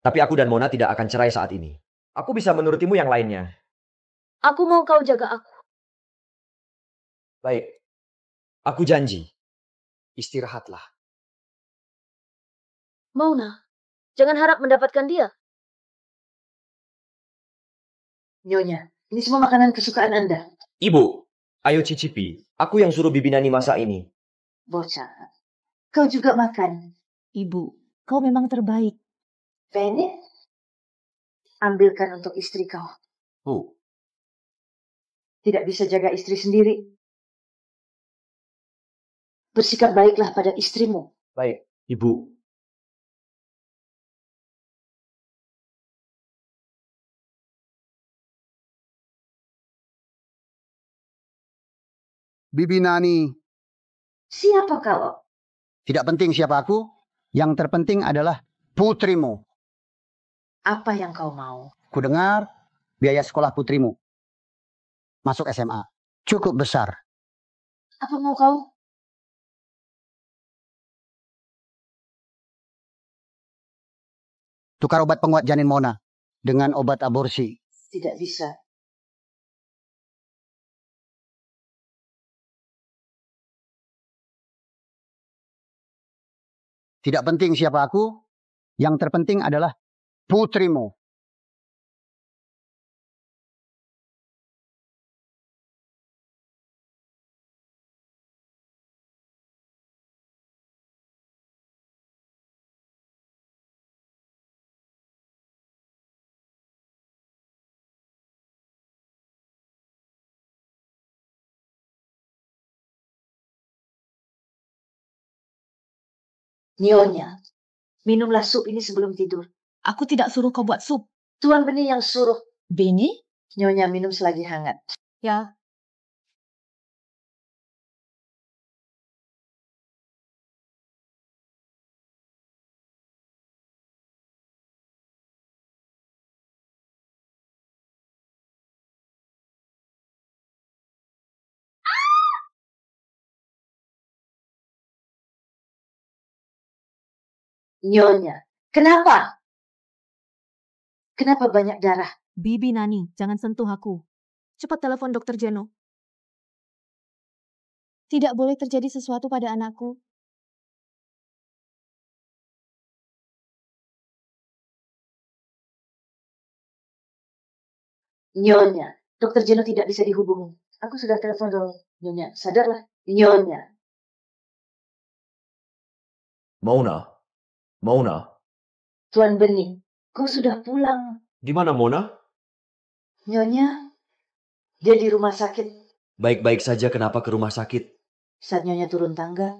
Tapi aku dan Mona tidak akan cerai saat ini. Aku bisa menurutimu yang lainnya. Aku mau kau jaga aku. Baik, Aku janji. Istirahatlah. Mauna, jangan harap mendapatkan dia. Nyonya, ini semua makanan kesukaan Anda. Ibu, ayo cicipi. Aku yang suruh Bibi Nani masak ini. Bocah, kau juga makan. Ibu, kau memang terbaik. Penny, ambilkan untuk istri kau. Bu. Oh. Tidak bisa jaga istri sendiri bersikap baiklah pada istrimu. Baik, Ibu. Bibi Nani. Siapa kau? Tidak penting siapa aku. Yang terpenting adalah putrimu. Apa yang kau mau? Kudengar biaya sekolah putrimu. Masuk SMA. Cukup besar. Apa mau kau? Tukar obat penguat janin Mona dengan obat aborsi. Tidak bisa. Tidak penting siapa aku, yang terpenting adalah putrimu. Nyonya, minumlah sup ini sebelum tidur. Aku tidak suruh kau buat sup. Tuan Beni yang suruh. Beni? Nyonya minum selagi hangat. Ya, Nyonya. Kenapa? Kenapa banyak darah? Bibi Nani, jangan sentuh aku. Cepat telepon dokter Jeno. Tidak boleh terjadi sesuatu pada anakku. Nyonya, dokter Jeno tidak bisa dihubungi. Aku sudah telepon dong, Nyonya. Sadarlah, Nyonya. Mona, Mona. Tuan Bening, kau sudah pulang. Di mana Mona? Nyonya, dia di rumah sakit. Baik-baik saja kenapa ke rumah sakit? Saat Nyonya turun tangga,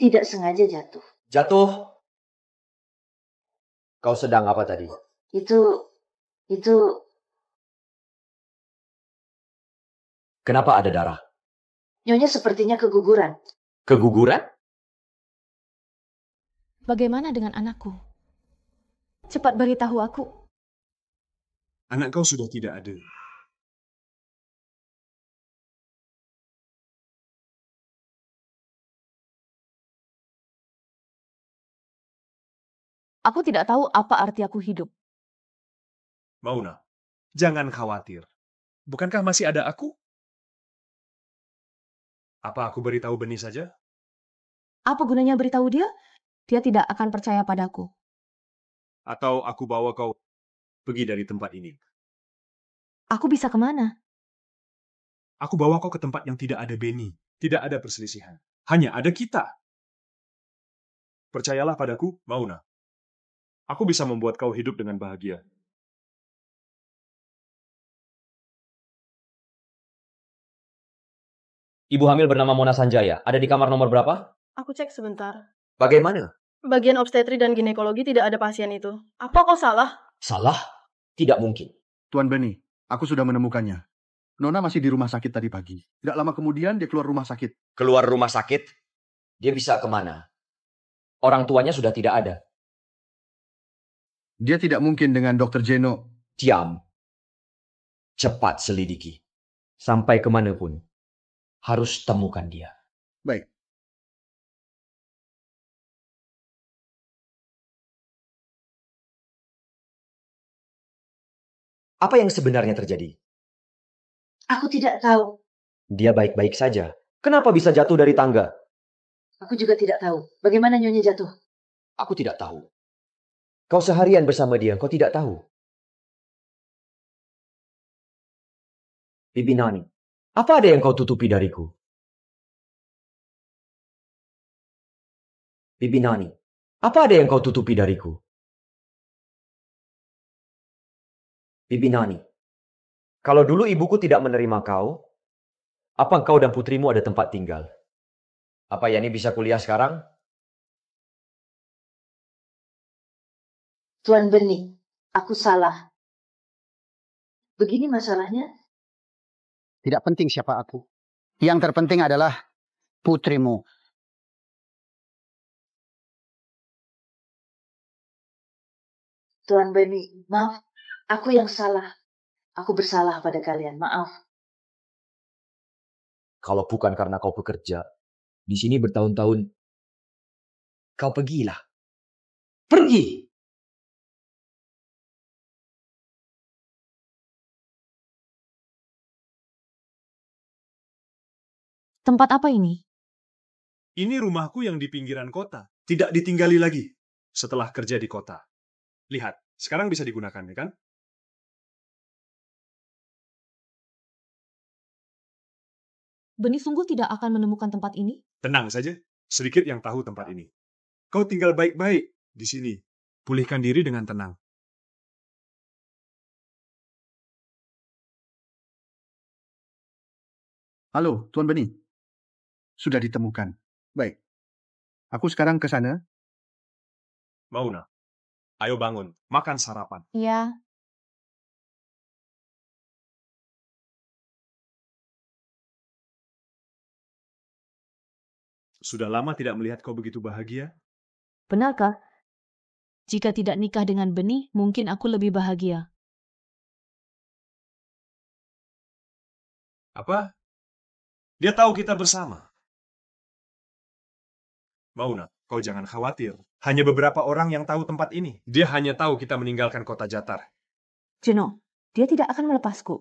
tidak sengaja jatuh. Jatuh? Kau sedang apa tadi? Itu, itu... Kenapa ada darah? Nyonya sepertinya keguguran. Keguguran? Bagaimana dengan anakku? Cepat beritahu aku. Anak kau sudah tidak ada. Aku tidak tahu apa arti aku hidup. Mauna, jangan khawatir. Bukankah masih ada aku? Apa aku beritahu Beni saja? Apa gunanya beritahu dia dia tidak akan percaya padaku. Atau aku bawa kau pergi dari tempat ini. Aku bisa kemana? Aku bawa kau ke tempat yang tidak ada Beni, tidak ada perselisihan. Hanya ada kita. Percayalah padaku, Mauna. Aku bisa membuat kau hidup dengan bahagia. Ibu hamil bernama Mona Sanjaya, ada di kamar nomor berapa? Aku cek sebentar. Bagaimana? Bagian obstetri dan ginekologi tidak ada pasien itu. Apa kau salah? Salah? Tidak mungkin. Tuan Benny, aku sudah menemukannya. Nona masih di rumah sakit tadi pagi. Tidak lama kemudian dia keluar rumah sakit. Keluar rumah sakit? Dia bisa kemana? Orang tuanya sudah tidak ada. Dia tidak mungkin dengan dokter Jeno. Diam. Cepat selidiki. Sampai kemanapun. Harus temukan dia. Baik. Apa yang sebenarnya terjadi? Aku tidak tahu. Dia baik-baik saja. Kenapa bisa jatuh dari tangga? Aku juga tidak tahu. Bagaimana Nyonya jatuh? Aku tidak tahu. Kau seharian bersama dia, kau tidak tahu. Bibi Nani, apa ada yang kau tutupi dariku? Bibi Nani, apa ada yang kau tutupi dariku? Bibi Nani, kalau dulu ibuku tidak menerima kau, apa kau dan putrimu ada tempat tinggal? Apa Yani bisa kuliah sekarang? Tuan Beni, aku salah. Begini masalahnya? Tidak penting siapa aku. Yang terpenting adalah putrimu. Tuan Beni, maaf. Aku yang salah. Aku bersalah pada kalian. Maaf. Kalau bukan karena kau bekerja, di sini bertahun-tahun, kau pergilah. Pergi! Tempat apa ini? Ini rumahku yang di pinggiran kota. Tidak ditinggali lagi setelah kerja di kota. Lihat, sekarang bisa digunakan, ya kan? Benih sungguh tidak akan menemukan tempat ini? Tenang saja, sedikit yang tahu tempat ini. Kau tinggal baik-baik di sini. Pulihkan diri dengan tenang. Halo, Tuan Beni. Sudah ditemukan. Baik. Aku sekarang ke sana. Mauna, ayo bangun, makan sarapan. Iya, Sudah lama tidak melihat kau begitu bahagia. Benarkah? Jika tidak nikah dengan benih, mungkin aku lebih bahagia. Apa? Dia tahu kita bersama. Mauna, kau jangan khawatir. Hanya beberapa orang yang tahu tempat ini. Dia hanya tahu kita meninggalkan kota Jatar. Jeno, dia tidak akan melepasku.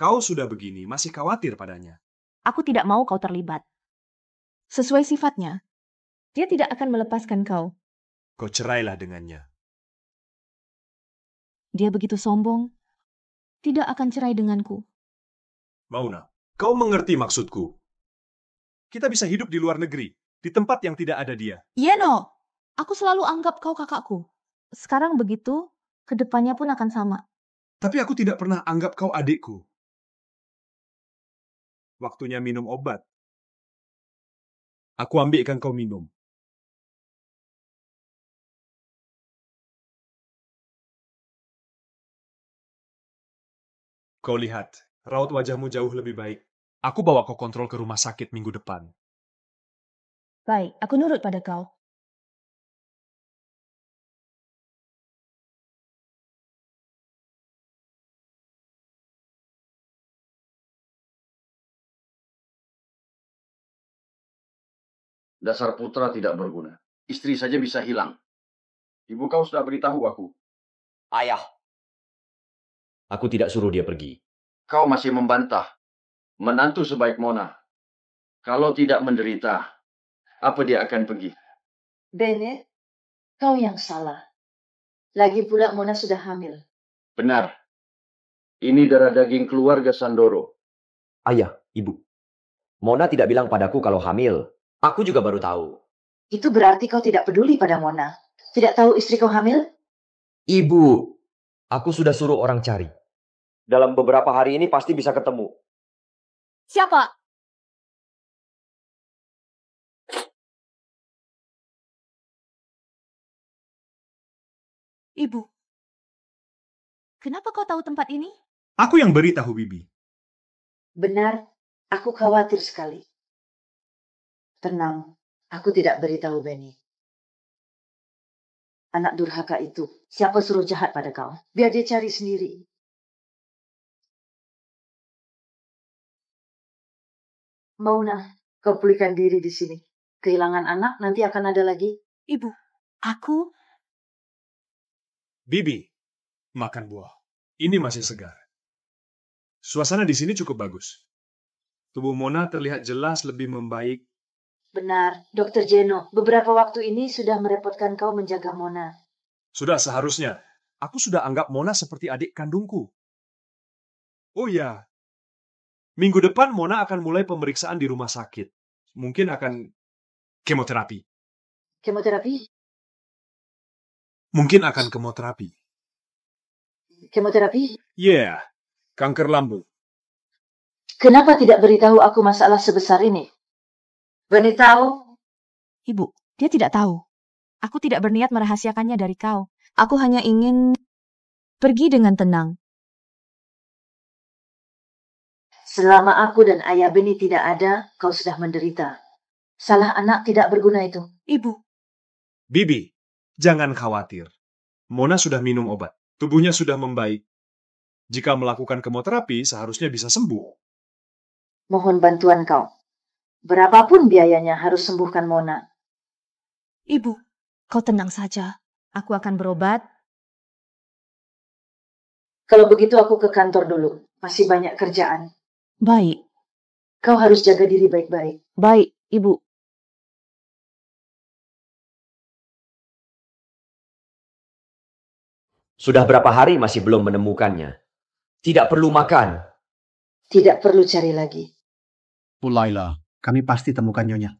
Kau sudah begini, masih khawatir padanya. Aku tidak mau kau terlibat sesuai sifatnya, dia tidak akan melepaskan kau. Kau cerailah dengannya. Dia begitu sombong, tidak akan cerai denganku. Mauna, kau mengerti maksudku. Kita bisa hidup di luar negeri, di tempat yang tidak ada dia. Yeno, iya, aku selalu anggap kau kakakku. Sekarang begitu, kedepannya pun akan sama. Tapi aku tidak pernah anggap kau adikku. Waktunya minum obat aku ambilkan kau minum. Kau lihat, raut wajahmu jauh lebih baik. Aku bawa kau kontrol ke rumah sakit minggu depan. Baik, aku nurut pada kau. Dasar putra tidak berguna. Istri saja bisa hilang. Ibu kau sudah beritahu aku. Ayah. Aku tidak suruh dia pergi. Kau masih membantah. Menantu sebaik Mona. Kalau tidak menderita, apa dia akan pergi? Bene, kau yang salah. Lagi pula Mona sudah hamil. Benar. Ini darah daging keluarga Sandoro. Ayah, ibu. Mona tidak bilang padaku kalau hamil. Aku juga baru tahu. Itu berarti kau tidak peduli pada Mona. Tidak tahu istri kau hamil? Ibu, aku sudah suruh orang cari. Dalam beberapa hari ini pasti bisa ketemu. Siapa? Ibu, kenapa kau tahu tempat ini? Aku yang beritahu Bibi. Benar, aku khawatir sekali. Tenang, aku tidak beritahu Benny. Anak durhaka itu, siapa suruh jahat pada kau? Biar dia cari sendiri. Mauna, kau pulihkan diri di sini. Kehilangan anak nanti akan ada lagi. Ibu, aku... Bibi, makan buah. Ini masih segar. Suasana di sini cukup bagus. Tubuh Mona terlihat jelas lebih membaik Benar, Dokter Jeno. Beberapa waktu ini sudah merepotkan kau menjaga Mona. Sudah seharusnya. Aku sudah anggap Mona seperti adik kandungku. Oh ya, minggu depan Mona akan mulai pemeriksaan di rumah sakit. Mungkin akan kemoterapi. Kemoterapi? Mungkin akan kemoterapi. Kemoterapi? Yeah, kanker lambung. Kenapa tidak beritahu aku masalah sebesar ini? Beni tahu? Ibu, dia tidak tahu. Aku tidak berniat merahasiakannya dari kau. Aku hanya ingin pergi dengan tenang. Selama aku dan ayah Beni tidak ada, kau sudah menderita. Salah anak tidak berguna itu. Ibu. Bibi, jangan khawatir. Mona sudah minum obat. Tubuhnya sudah membaik. Jika melakukan kemoterapi, seharusnya bisa sembuh. Mohon bantuan kau. Berapapun biayanya harus sembuhkan Mona. Ibu, kau tenang saja. Aku akan berobat. Kalau begitu aku ke kantor dulu. Masih banyak kerjaan. Baik. Kau harus jaga diri baik-baik. Baik, Ibu. Sudah berapa hari masih belum menemukannya? Tidak perlu makan. Tidak perlu cari lagi. Pulailah. Kami pasti temukan Nyonya.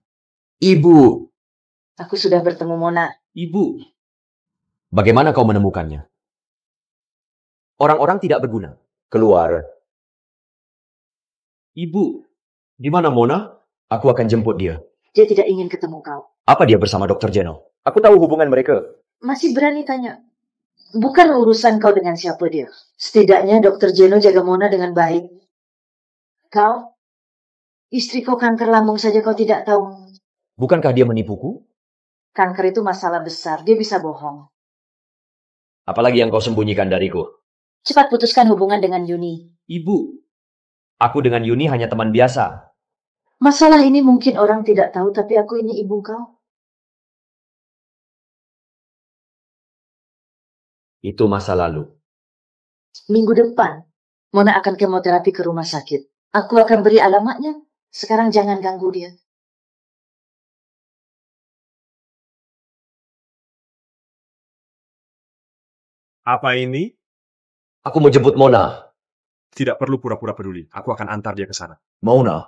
Ibu. Aku sudah bertemu Mona. Ibu. Bagaimana kau menemukannya? Orang-orang tidak berguna. Keluar. Ibu. Di mana Mona? Aku akan jemput dia. Dia tidak ingin ketemu kau. Apa dia bersama Dokter Jeno? Aku tahu hubungan mereka. Masih berani tanya. Bukan urusan kau dengan siapa dia. Setidaknya Dokter Jeno jaga Mona dengan baik. Kau Istriku kanker lambung saja kau tidak tahu. Bukankah dia menipuku? Kanker itu masalah besar, dia bisa bohong. Apalagi yang kau sembunyikan dariku? Cepat putuskan hubungan dengan Yuni. Ibu, aku dengan Yuni hanya teman biasa. Masalah ini mungkin orang tidak tahu, tapi aku ini ibu kau. Itu masa lalu. Minggu depan, Mona akan kemoterapi ke rumah sakit. Aku akan beri alamatnya. Sekarang jangan ganggu dia. Apa ini? Aku mau jemput Mona. Tidak perlu pura-pura peduli. Aku akan antar dia ke sana. Mona,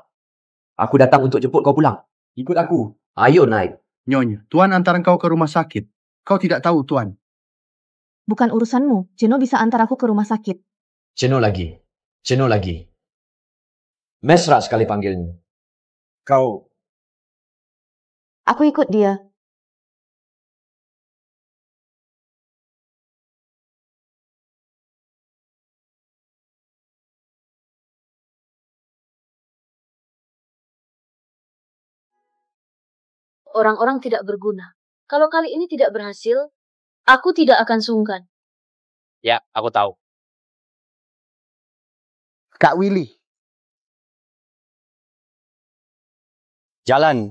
aku datang untuk jemput kau pulang. Ikut aku. Ayo naik. Nyonya, Tuan antar kau ke rumah sakit. Kau tidak tahu, Tuan. Bukan urusanmu. Ceno bisa antar aku ke rumah sakit. Ceno lagi. Ceno lagi. Mesra sekali panggilnya. Kau. Aku ikut dia. Orang-orang tidak berguna. Kalau kali ini tidak berhasil, aku tidak akan sungkan. Ya, aku tahu. Kak Willy, Jalan.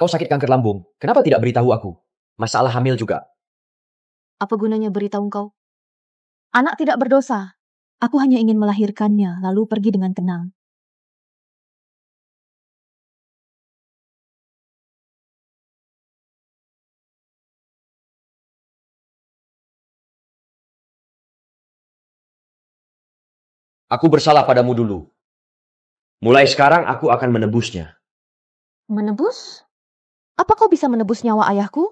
Kau sakit kanker lambung. Kenapa tidak beritahu aku? Masalah hamil juga. Apa gunanya beritahu kau? Anak tidak berdosa. Aku hanya ingin melahirkannya, lalu pergi dengan tenang. Aku bersalah padamu dulu. Mulai sekarang aku akan menebusnya. Menebus? Apa kau bisa menebus nyawa ayahku?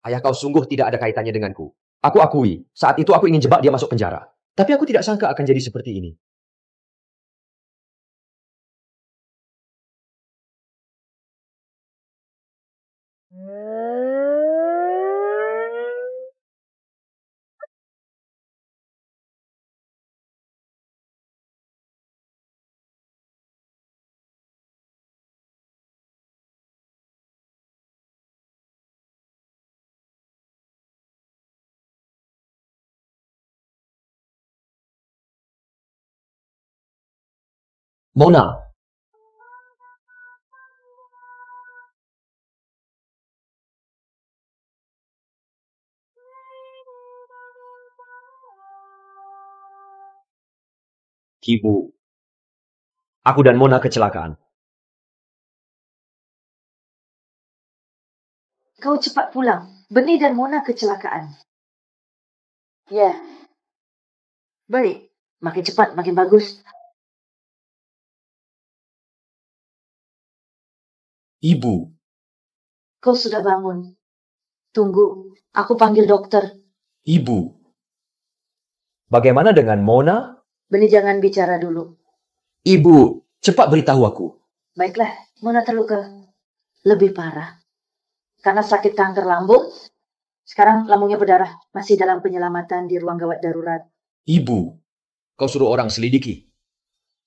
Ayah kau sungguh tidak ada kaitannya denganku. Aku akui, saat itu aku ingin jebak dia masuk penjara. Tapi aku tidak sangka akan jadi seperti ini. Mona Kibu. Aku dan Mona kecelakaan. Kau cepat pulang. Beni dan Mona kecelakaan. Ya. Yeah. Baik. Makin cepat, makin bagus. Ibu. Kau sudah bangun. Tunggu, aku panggil dokter. Ibu. Bagaimana dengan Mona? Beni jangan bicara dulu. Ibu, cepat beritahu aku. Baiklah, Mona terluka. Lebih parah. Karena sakit kanker lambung, sekarang lambungnya berdarah. Masih dalam penyelamatan di ruang gawat darurat. Ibu, kau suruh orang selidiki.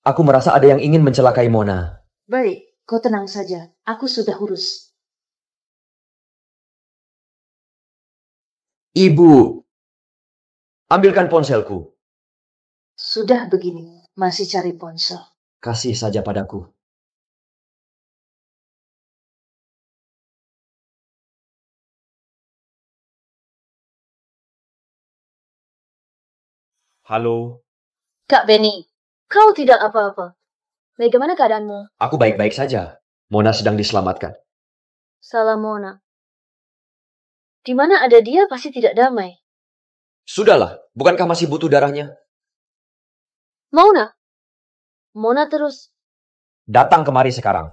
Aku merasa ada yang ingin mencelakai Mona. Baik, Kau tenang saja, aku sudah urus. Ibu, ambilkan ponselku. Sudah begini, masih cari ponsel. Kasih saja padaku. Halo. Kak Benny, kau tidak apa-apa. Bagaimana keadaanmu? Aku baik-baik saja. Mona sedang diselamatkan. Salam Mona. Di mana ada dia pasti tidak damai. Sudahlah, bukankah masih butuh darahnya? Mona. Mona terus. Datang kemari sekarang.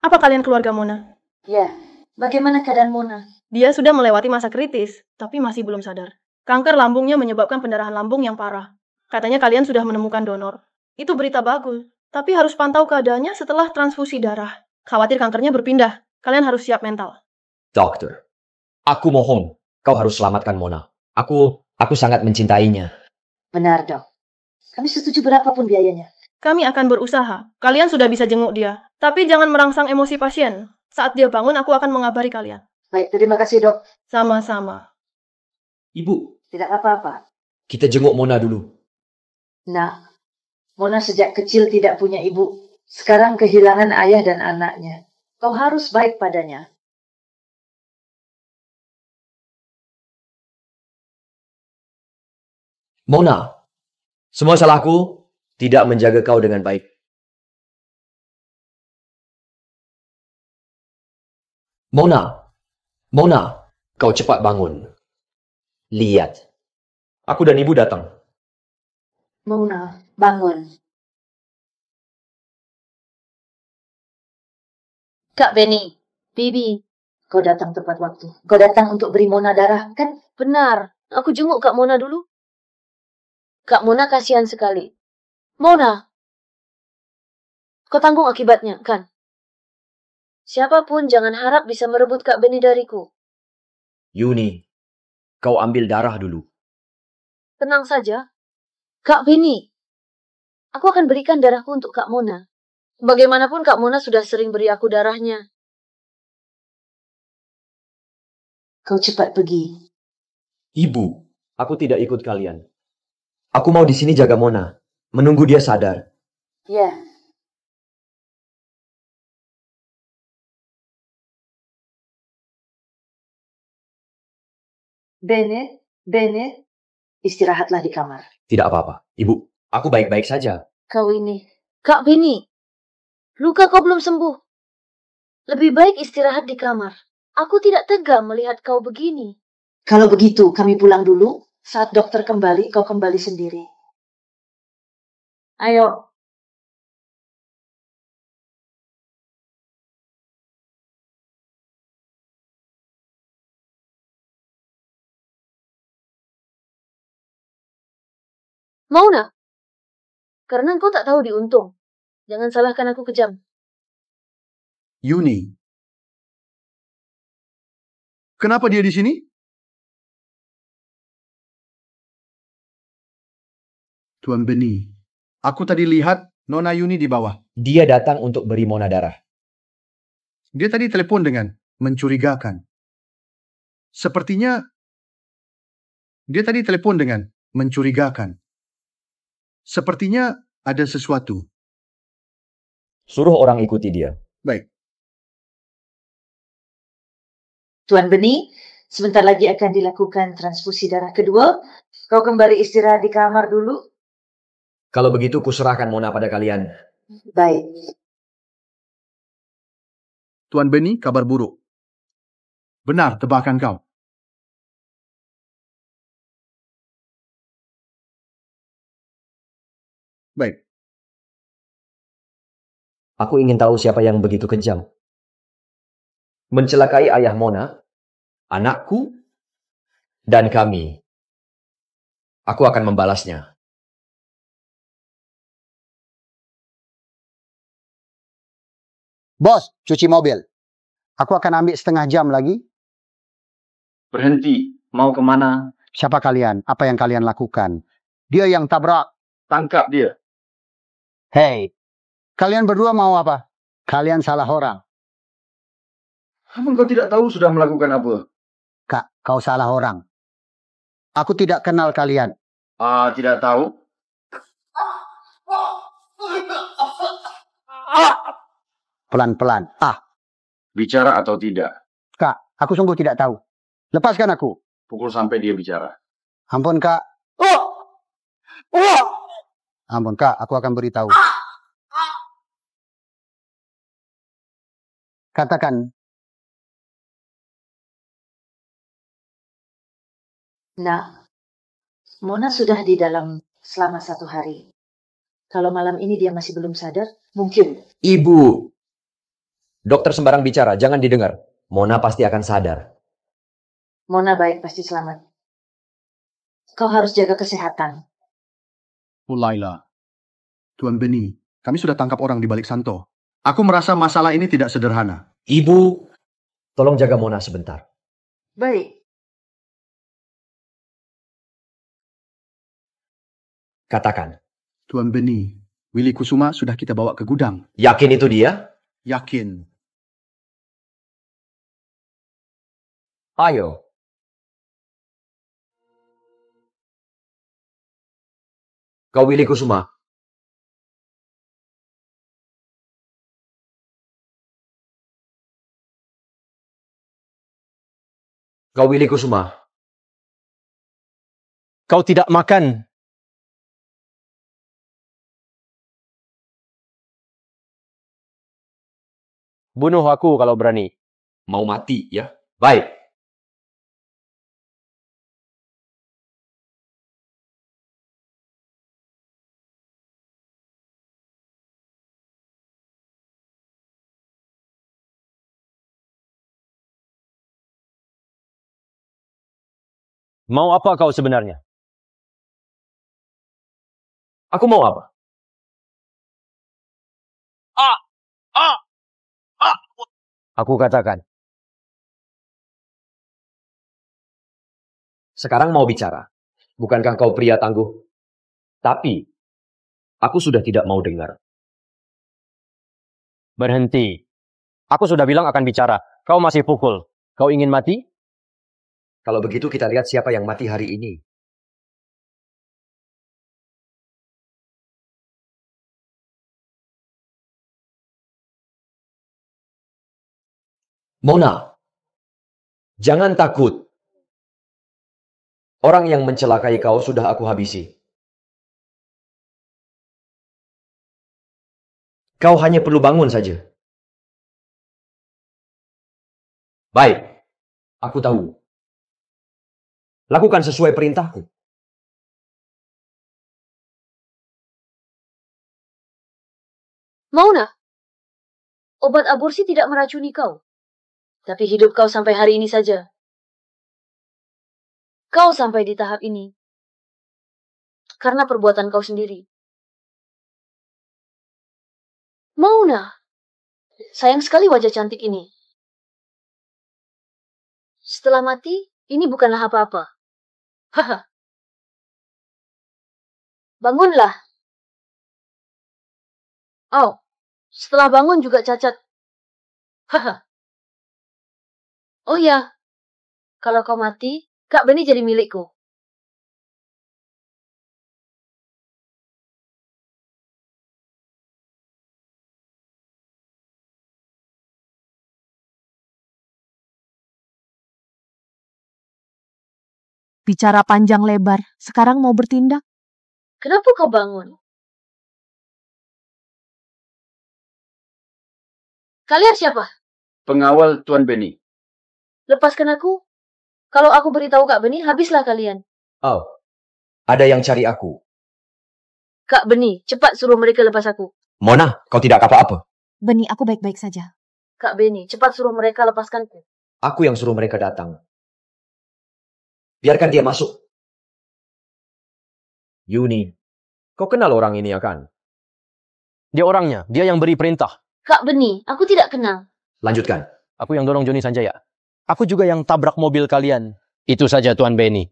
Apa kalian keluarga Mona? Ya. Bagaimana keadaan Mona? Dia sudah melewati masa kritis, tapi masih belum sadar. Kanker lambungnya menyebabkan pendarahan lambung yang parah. Katanya kalian sudah menemukan donor. Itu berita bagus, tapi harus pantau keadaannya setelah transfusi darah. Khawatir kankernya berpindah. Kalian harus siap mental. Dokter, aku mohon kau harus selamatkan Mona. Aku, aku sangat mencintainya. Benar, dok. Kami setuju berapapun biayanya. Kami akan berusaha. Kalian sudah bisa jenguk dia. Tapi jangan merangsang emosi pasien. Saat dia bangun, aku akan mengabari kalian. Baik, terima kasih, dok. Sama-sama. Ibu. Tidak apa-apa. Kita jenguk Mona dulu. Nak, Mona sejak kecil tidak punya ibu. Sekarang kehilangan ayah dan anaknya. Kau harus baik padanya. Mona, semua salahku tidak menjaga kau dengan baik. Mona, Mona, kau cepat bangun. Lihat, aku dan ibu datang. Mona, bangun. Kak Benny, Bibi, kau datang tepat waktu. Kau datang untuk beri Mona darah, kan? Benar. Aku jenguk Kak Mona dulu. Kak Mona kasihan sekali. Mona, kau tanggung akibatnya, kan? Siapapun jangan harap bisa merebut Kak Benny dariku. Yuni, kau ambil darah dulu. Tenang saja, Kak Vini, aku akan berikan darahku untuk Kak Mona. Bagaimanapun Kak Mona sudah sering beri aku darahnya. Kau cepat pergi. Ibu, aku tidak ikut kalian. Aku mau di sini jaga Mona, menunggu dia sadar. Ya. Yeah. Bene, bene, Istirahatlah di kamar. Tidak apa-apa. Ibu, aku baik-baik saja. Kau ini. Kak Bini, luka kau belum sembuh. Lebih baik istirahat di kamar. Aku tidak tega melihat kau begini. Kalau begitu, kami pulang dulu. Saat dokter kembali, kau kembali sendiri. Ayo, Mauna, karena engkau tak tahu diuntung. Jangan salahkan aku kejam. Yuni. Kenapa dia di sini? Tuan Beni, aku tadi lihat Nona Yuni di bawah. Dia datang untuk beri Mona darah. Dia tadi telepon dengan mencurigakan. Sepertinya dia tadi telepon dengan mencurigakan. Sepertinya ada sesuatu. Suruh orang ikuti dia. Baik. Tuan Beni, sebentar lagi akan dilakukan transfusi darah kedua. Kau kembali istirahat di kamar dulu. Kalau begitu, kuserahkan Mona pada kalian. Baik. Tuan Beni, kabar buruk. Benar tebakan kau. Baik. Aku ingin tahu siapa yang begitu kejam. Mencelakai ayah Mona, anakku, dan kami. Aku akan membalasnya. Bos, cuci mobil. Aku akan ambil setengah jam lagi. Berhenti. Mau kemana? Siapa kalian? Apa yang kalian lakukan? Dia yang tabrak. Tangkap dia. Hei, kalian berdua mau apa? Kalian salah orang. kau tidak tahu sudah melakukan apa? Kak, kau salah orang. Aku tidak kenal kalian. Ah, uh, tidak tahu. Pelan-pelan. Ah. Bicara atau tidak? Kak, aku sungguh tidak tahu. Lepaskan aku. Pukul sampai dia bicara. Ampun, Kak. Oh! Oh! Ampun, Kak, aku akan beritahu. Ah, ah. Katakan. Nah, Mona sudah di dalam selama satu hari. Kalau malam ini dia masih belum sadar, mungkin. Ibu, dokter sembarang bicara, jangan didengar. Mona pasti akan sadar. Mona baik pasti selamat. Kau harus jaga kesehatan. Hulaila. Tuan Beni, kami sudah tangkap orang di balik Santo. Aku merasa masalah ini tidak sederhana. Ibu, tolong jaga Mona sebentar. Baik. Katakan. Tuan Beni, Willy Kusuma sudah kita bawa ke gudang. Yakin itu dia? Yakin. Ayo, Kau Willy Kusuma. Kau Willy Kusuma. Kau tidak makan. Bunuh aku kalau berani. Mau mati, ya? Baik. Mau apa kau sebenarnya? Aku mau apa? Ah, ah, ah. Aku katakan. Sekarang mau bicara. Bukankah kau pria tangguh? Tapi, aku sudah tidak mau dengar. Berhenti. Aku sudah bilang akan bicara. Kau masih pukul. Kau ingin mati? Kalau begitu kita lihat siapa yang mati hari ini. Mona, jangan takut. Orang yang mencelakai kau sudah aku habisi. Kau hanya perlu bangun saja. Baik, aku tahu. Lakukan sesuai perintahku. Mauna, obat aborsi tidak meracuni kau. Tapi hidup kau sampai hari ini saja. Kau sampai di tahap ini. Karena perbuatan kau sendiri. Mauna, sayang sekali wajah cantik ini. Setelah mati, ini bukanlah apa-apa. Haha. Bangunlah. Oh, setelah bangun juga cacat. Haha. oh ya, kalau kau mati, Kak Beni jadi milikku. Bicara panjang lebar, sekarang mau bertindak. Kenapa kau bangun? Kalian siapa? Pengawal Tuan Beni. Lepaskan aku. Kalau aku beritahu Kak Beni, habislah kalian. Oh, ada yang cari aku. Kak Beni, cepat suruh mereka lepas aku. Mona, kau tidak apa-apa. Beni, aku baik-baik saja. Kak Beni, cepat suruh mereka lepaskanku. Aku yang suruh mereka datang. Biarkan dia masuk. Yuni, kau kenal orang ini ya kan? Dia orangnya, dia yang beri perintah. Kak Beni, aku tidak kenal. Lanjutkan. Aku yang dorong Joni Sanjaya. Aku juga yang tabrak mobil kalian. Itu saja Tuan Beni.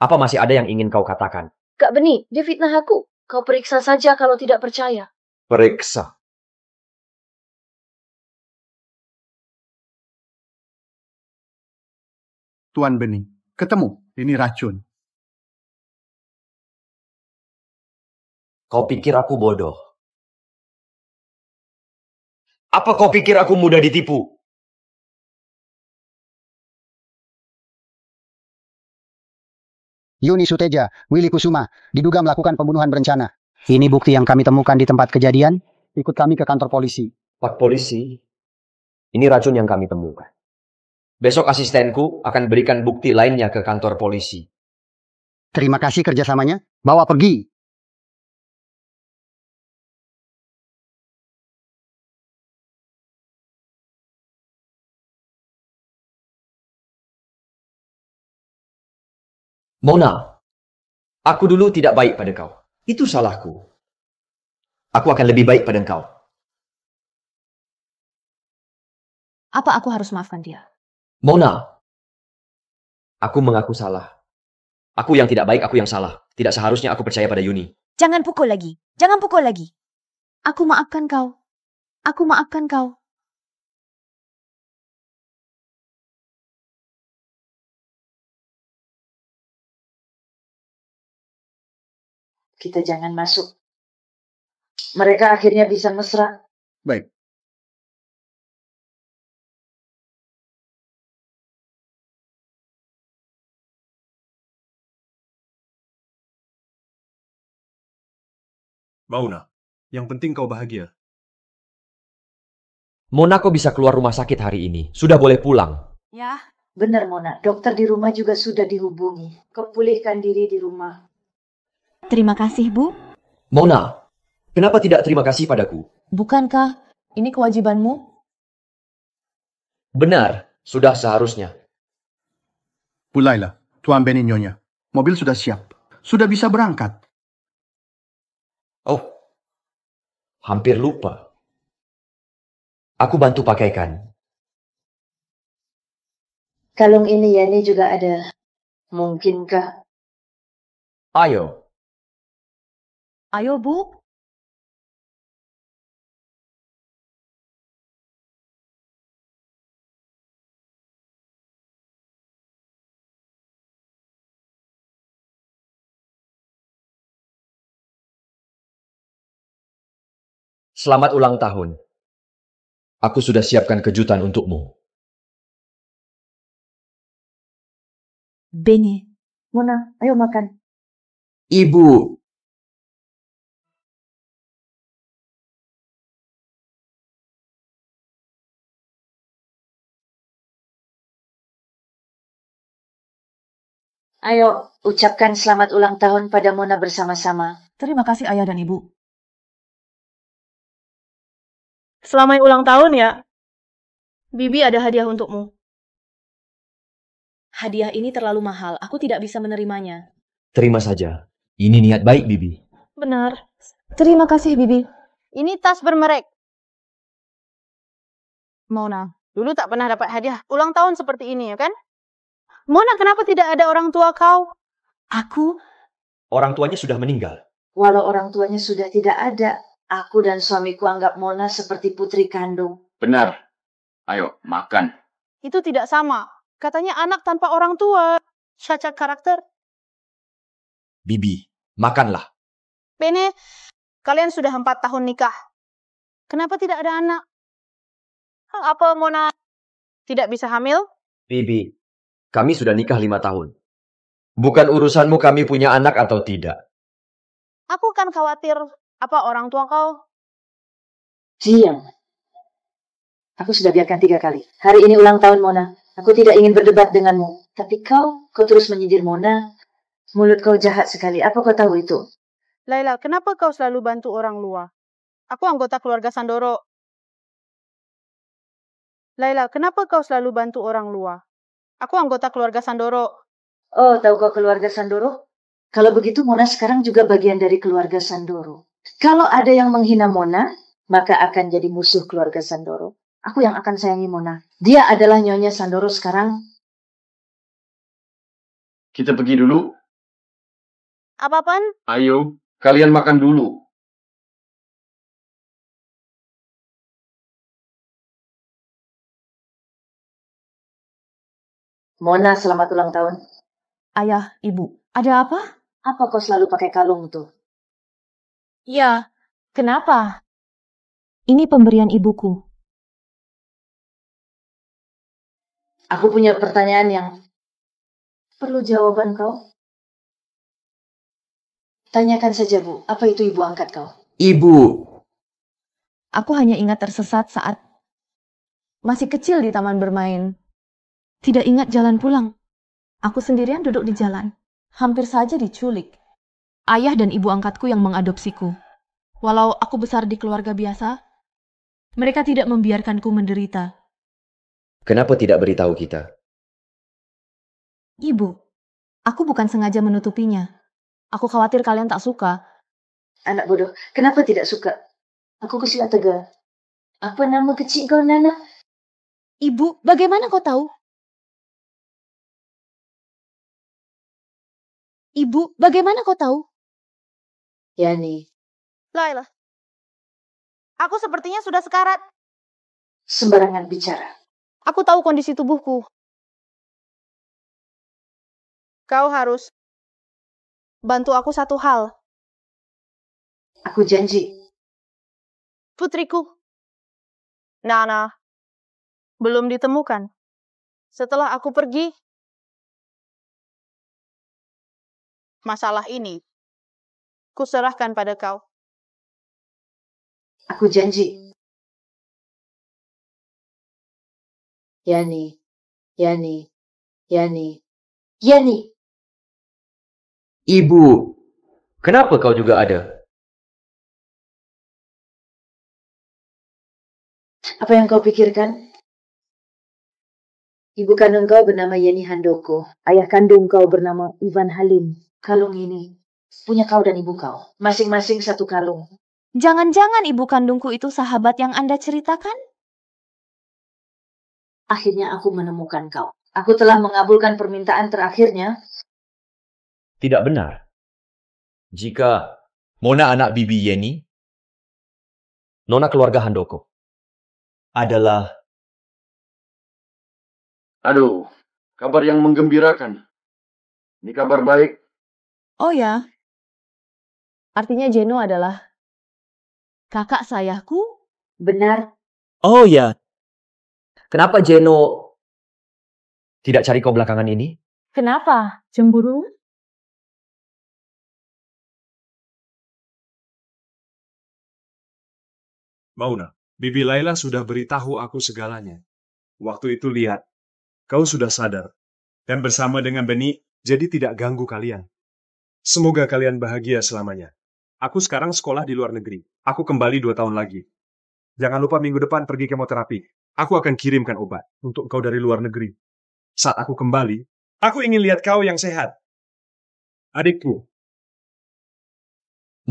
Apa masih ada yang ingin kau katakan? Kak Beni, dia fitnah aku. Kau periksa saja kalau tidak percaya. Periksa. Tuan Beni, ketemu ini racun. Kau pikir aku bodoh? Apa kau pikir aku mudah ditipu? Yuni Suteja, Willy Kusuma, diduga melakukan pembunuhan berencana. Ini bukti yang kami temukan di tempat kejadian. Ikut kami ke kantor polisi. Pak polisi, ini racun yang kami temukan. Besok asistenku akan berikan bukti lainnya ke kantor polisi. Terima kasih kerjasamanya. Bawa pergi. Mona, aku dulu tidak baik pada kau. Itu salahku. Aku akan lebih baik pada kau. Apa aku harus maafkan dia? Mona, aku mengaku salah. Aku yang tidak baik, aku yang salah. Tidak seharusnya aku percaya pada Yuni. Jangan pukul lagi. Jangan pukul lagi. Aku maafkan kau. Aku maafkan kau. Kita jangan masuk. Mereka akhirnya bisa mesra. Baik, Mauna, yang penting kau bahagia. Mona kau bisa keluar rumah sakit hari ini. Sudah boleh pulang. Ya, benar Mona. Dokter di rumah juga sudah dihubungi. Kau pulihkan diri di rumah. Terima kasih, Bu. Mona, kenapa tidak terima kasih padaku? Bukankah ini kewajibanmu? Benar, sudah seharusnya. Pulailah, Tuan Nyonya. Mobil sudah siap. Sudah bisa berangkat. Oh, hampir lupa. Aku bantu pakaikan. Kalung ini Yani juga ada. Mungkinkah? Ayo. Ayo, Bu. selamat ulang tahun. Aku sudah siapkan kejutan untukmu. Benny, Mona, ayo makan. Ibu. Ayo, ucapkan selamat ulang tahun pada Mona bersama-sama. Terima kasih ayah dan ibu. Selama ulang tahun ya, Bibi ada hadiah untukmu. Hadiah ini terlalu mahal, aku tidak bisa menerimanya. Terima saja. Ini niat baik, Bibi. Benar. Terima kasih, Bibi. Ini tas bermerek. Mona, dulu tak pernah dapat hadiah ulang tahun seperti ini, ya kan? Mona, kenapa tidak ada orang tua kau? Aku? Orang tuanya sudah meninggal. Walau orang tuanya sudah tidak ada, Aku dan suamiku anggap Mona seperti putri kandung. Benar. Ayo, makan. Itu tidak sama. Katanya anak tanpa orang tua. Cacat karakter. Bibi, makanlah. Bene, kalian sudah empat tahun nikah. Kenapa tidak ada anak? Hal Apa Mona tidak bisa hamil? Bibi, kami sudah nikah lima tahun. Bukan urusanmu kami punya anak atau tidak. Aku kan khawatir apa orang tua kau? Diam. Aku sudah biarkan tiga kali. Hari ini ulang tahun Mona. Aku tidak ingin berdebat denganmu. Tapi kau, kau terus menyindir Mona. Mulut kau jahat sekali. Apa kau tahu itu? Laila, kenapa kau selalu bantu orang luar? Aku anggota keluarga Sandoro. Laila, kenapa kau selalu bantu orang luar? Aku anggota keluarga Sandoro. Oh, tahu kau keluarga Sandoro? Kalau begitu Mona sekarang juga bagian dari keluarga Sandoro. Kalau ada yang menghina Mona, maka akan jadi musuh keluarga Sandoro. Aku yang akan sayangi Mona. Dia adalah nyonya Sandoro sekarang. Kita pergi dulu. Apa, Pan? Ayo, kalian makan dulu. Mona, selamat ulang tahun. Ayah, ibu, ada apa? Apa kau selalu pakai kalung tuh? Ya, kenapa? Ini pemberian ibuku. Aku punya pertanyaan yang perlu jawaban kau. Tanyakan saja, Bu. Apa itu ibu angkat kau? Ibu. Aku hanya ingat tersesat saat masih kecil di taman bermain. Tidak ingat jalan pulang. Aku sendirian duduk di jalan. Hampir saja diculik ayah dan ibu angkatku yang mengadopsiku. Walau aku besar di keluarga biasa, mereka tidak membiarkanku menderita. Kenapa tidak beritahu kita? Ibu, aku bukan sengaja menutupinya. Aku khawatir kalian tak suka. Anak bodoh, kenapa tidak suka? Aku kesilap tegar. Apa nama kecil kau, Nana? Ibu, bagaimana kau tahu? Ibu, bagaimana kau tahu? Yani. Laila, aku sepertinya sudah sekarat. Sembarangan bicara. Aku tahu kondisi tubuhku. Kau harus bantu aku satu hal. Aku janji. Putriku. Nana. Belum ditemukan. Setelah aku pergi, masalah ini ku serahkan pada kau. Aku janji. Hmm. Yani, Yani, Yani, Yani. Ibu, kenapa kau juga ada? Apa yang kau pikirkan? Ibu kandung kau bernama Yeni Handoko. Ayah kandung kau bernama Ivan Halim. Kalung ini punya kau dan ibu kau, masing-masing satu kalung. Jangan-jangan ibu kandungku itu sahabat yang Anda ceritakan? Akhirnya aku menemukan kau. Aku telah mengabulkan permintaan terakhirnya. Tidak benar. Jika Mona anak Bibi Yeni, Nona keluarga Handoko, adalah... Aduh, kabar yang menggembirakan. Ini kabar baik. Oh ya, Artinya Jeno adalah kakak sayahku? Benar. Oh ya. Kenapa Jeno tidak cari kau belakangan ini? Kenapa? Cemburu? Mauna, Bibi Laila sudah beritahu aku segalanya. Waktu itu lihat, kau sudah sadar. Dan bersama dengan Beni, jadi tidak ganggu kalian. Semoga kalian bahagia selamanya. Aku sekarang sekolah di luar negeri. Aku kembali dua tahun lagi. Jangan lupa minggu depan pergi kemoterapi. Aku akan kirimkan obat untuk kau dari luar negeri. Saat aku kembali, aku ingin lihat kau yang sehat. Adikku.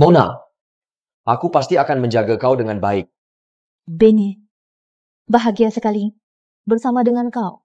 Mona, aku pasti akan menjaga kau dengan baik. Benny, bahagia sekali bersama dengan kau.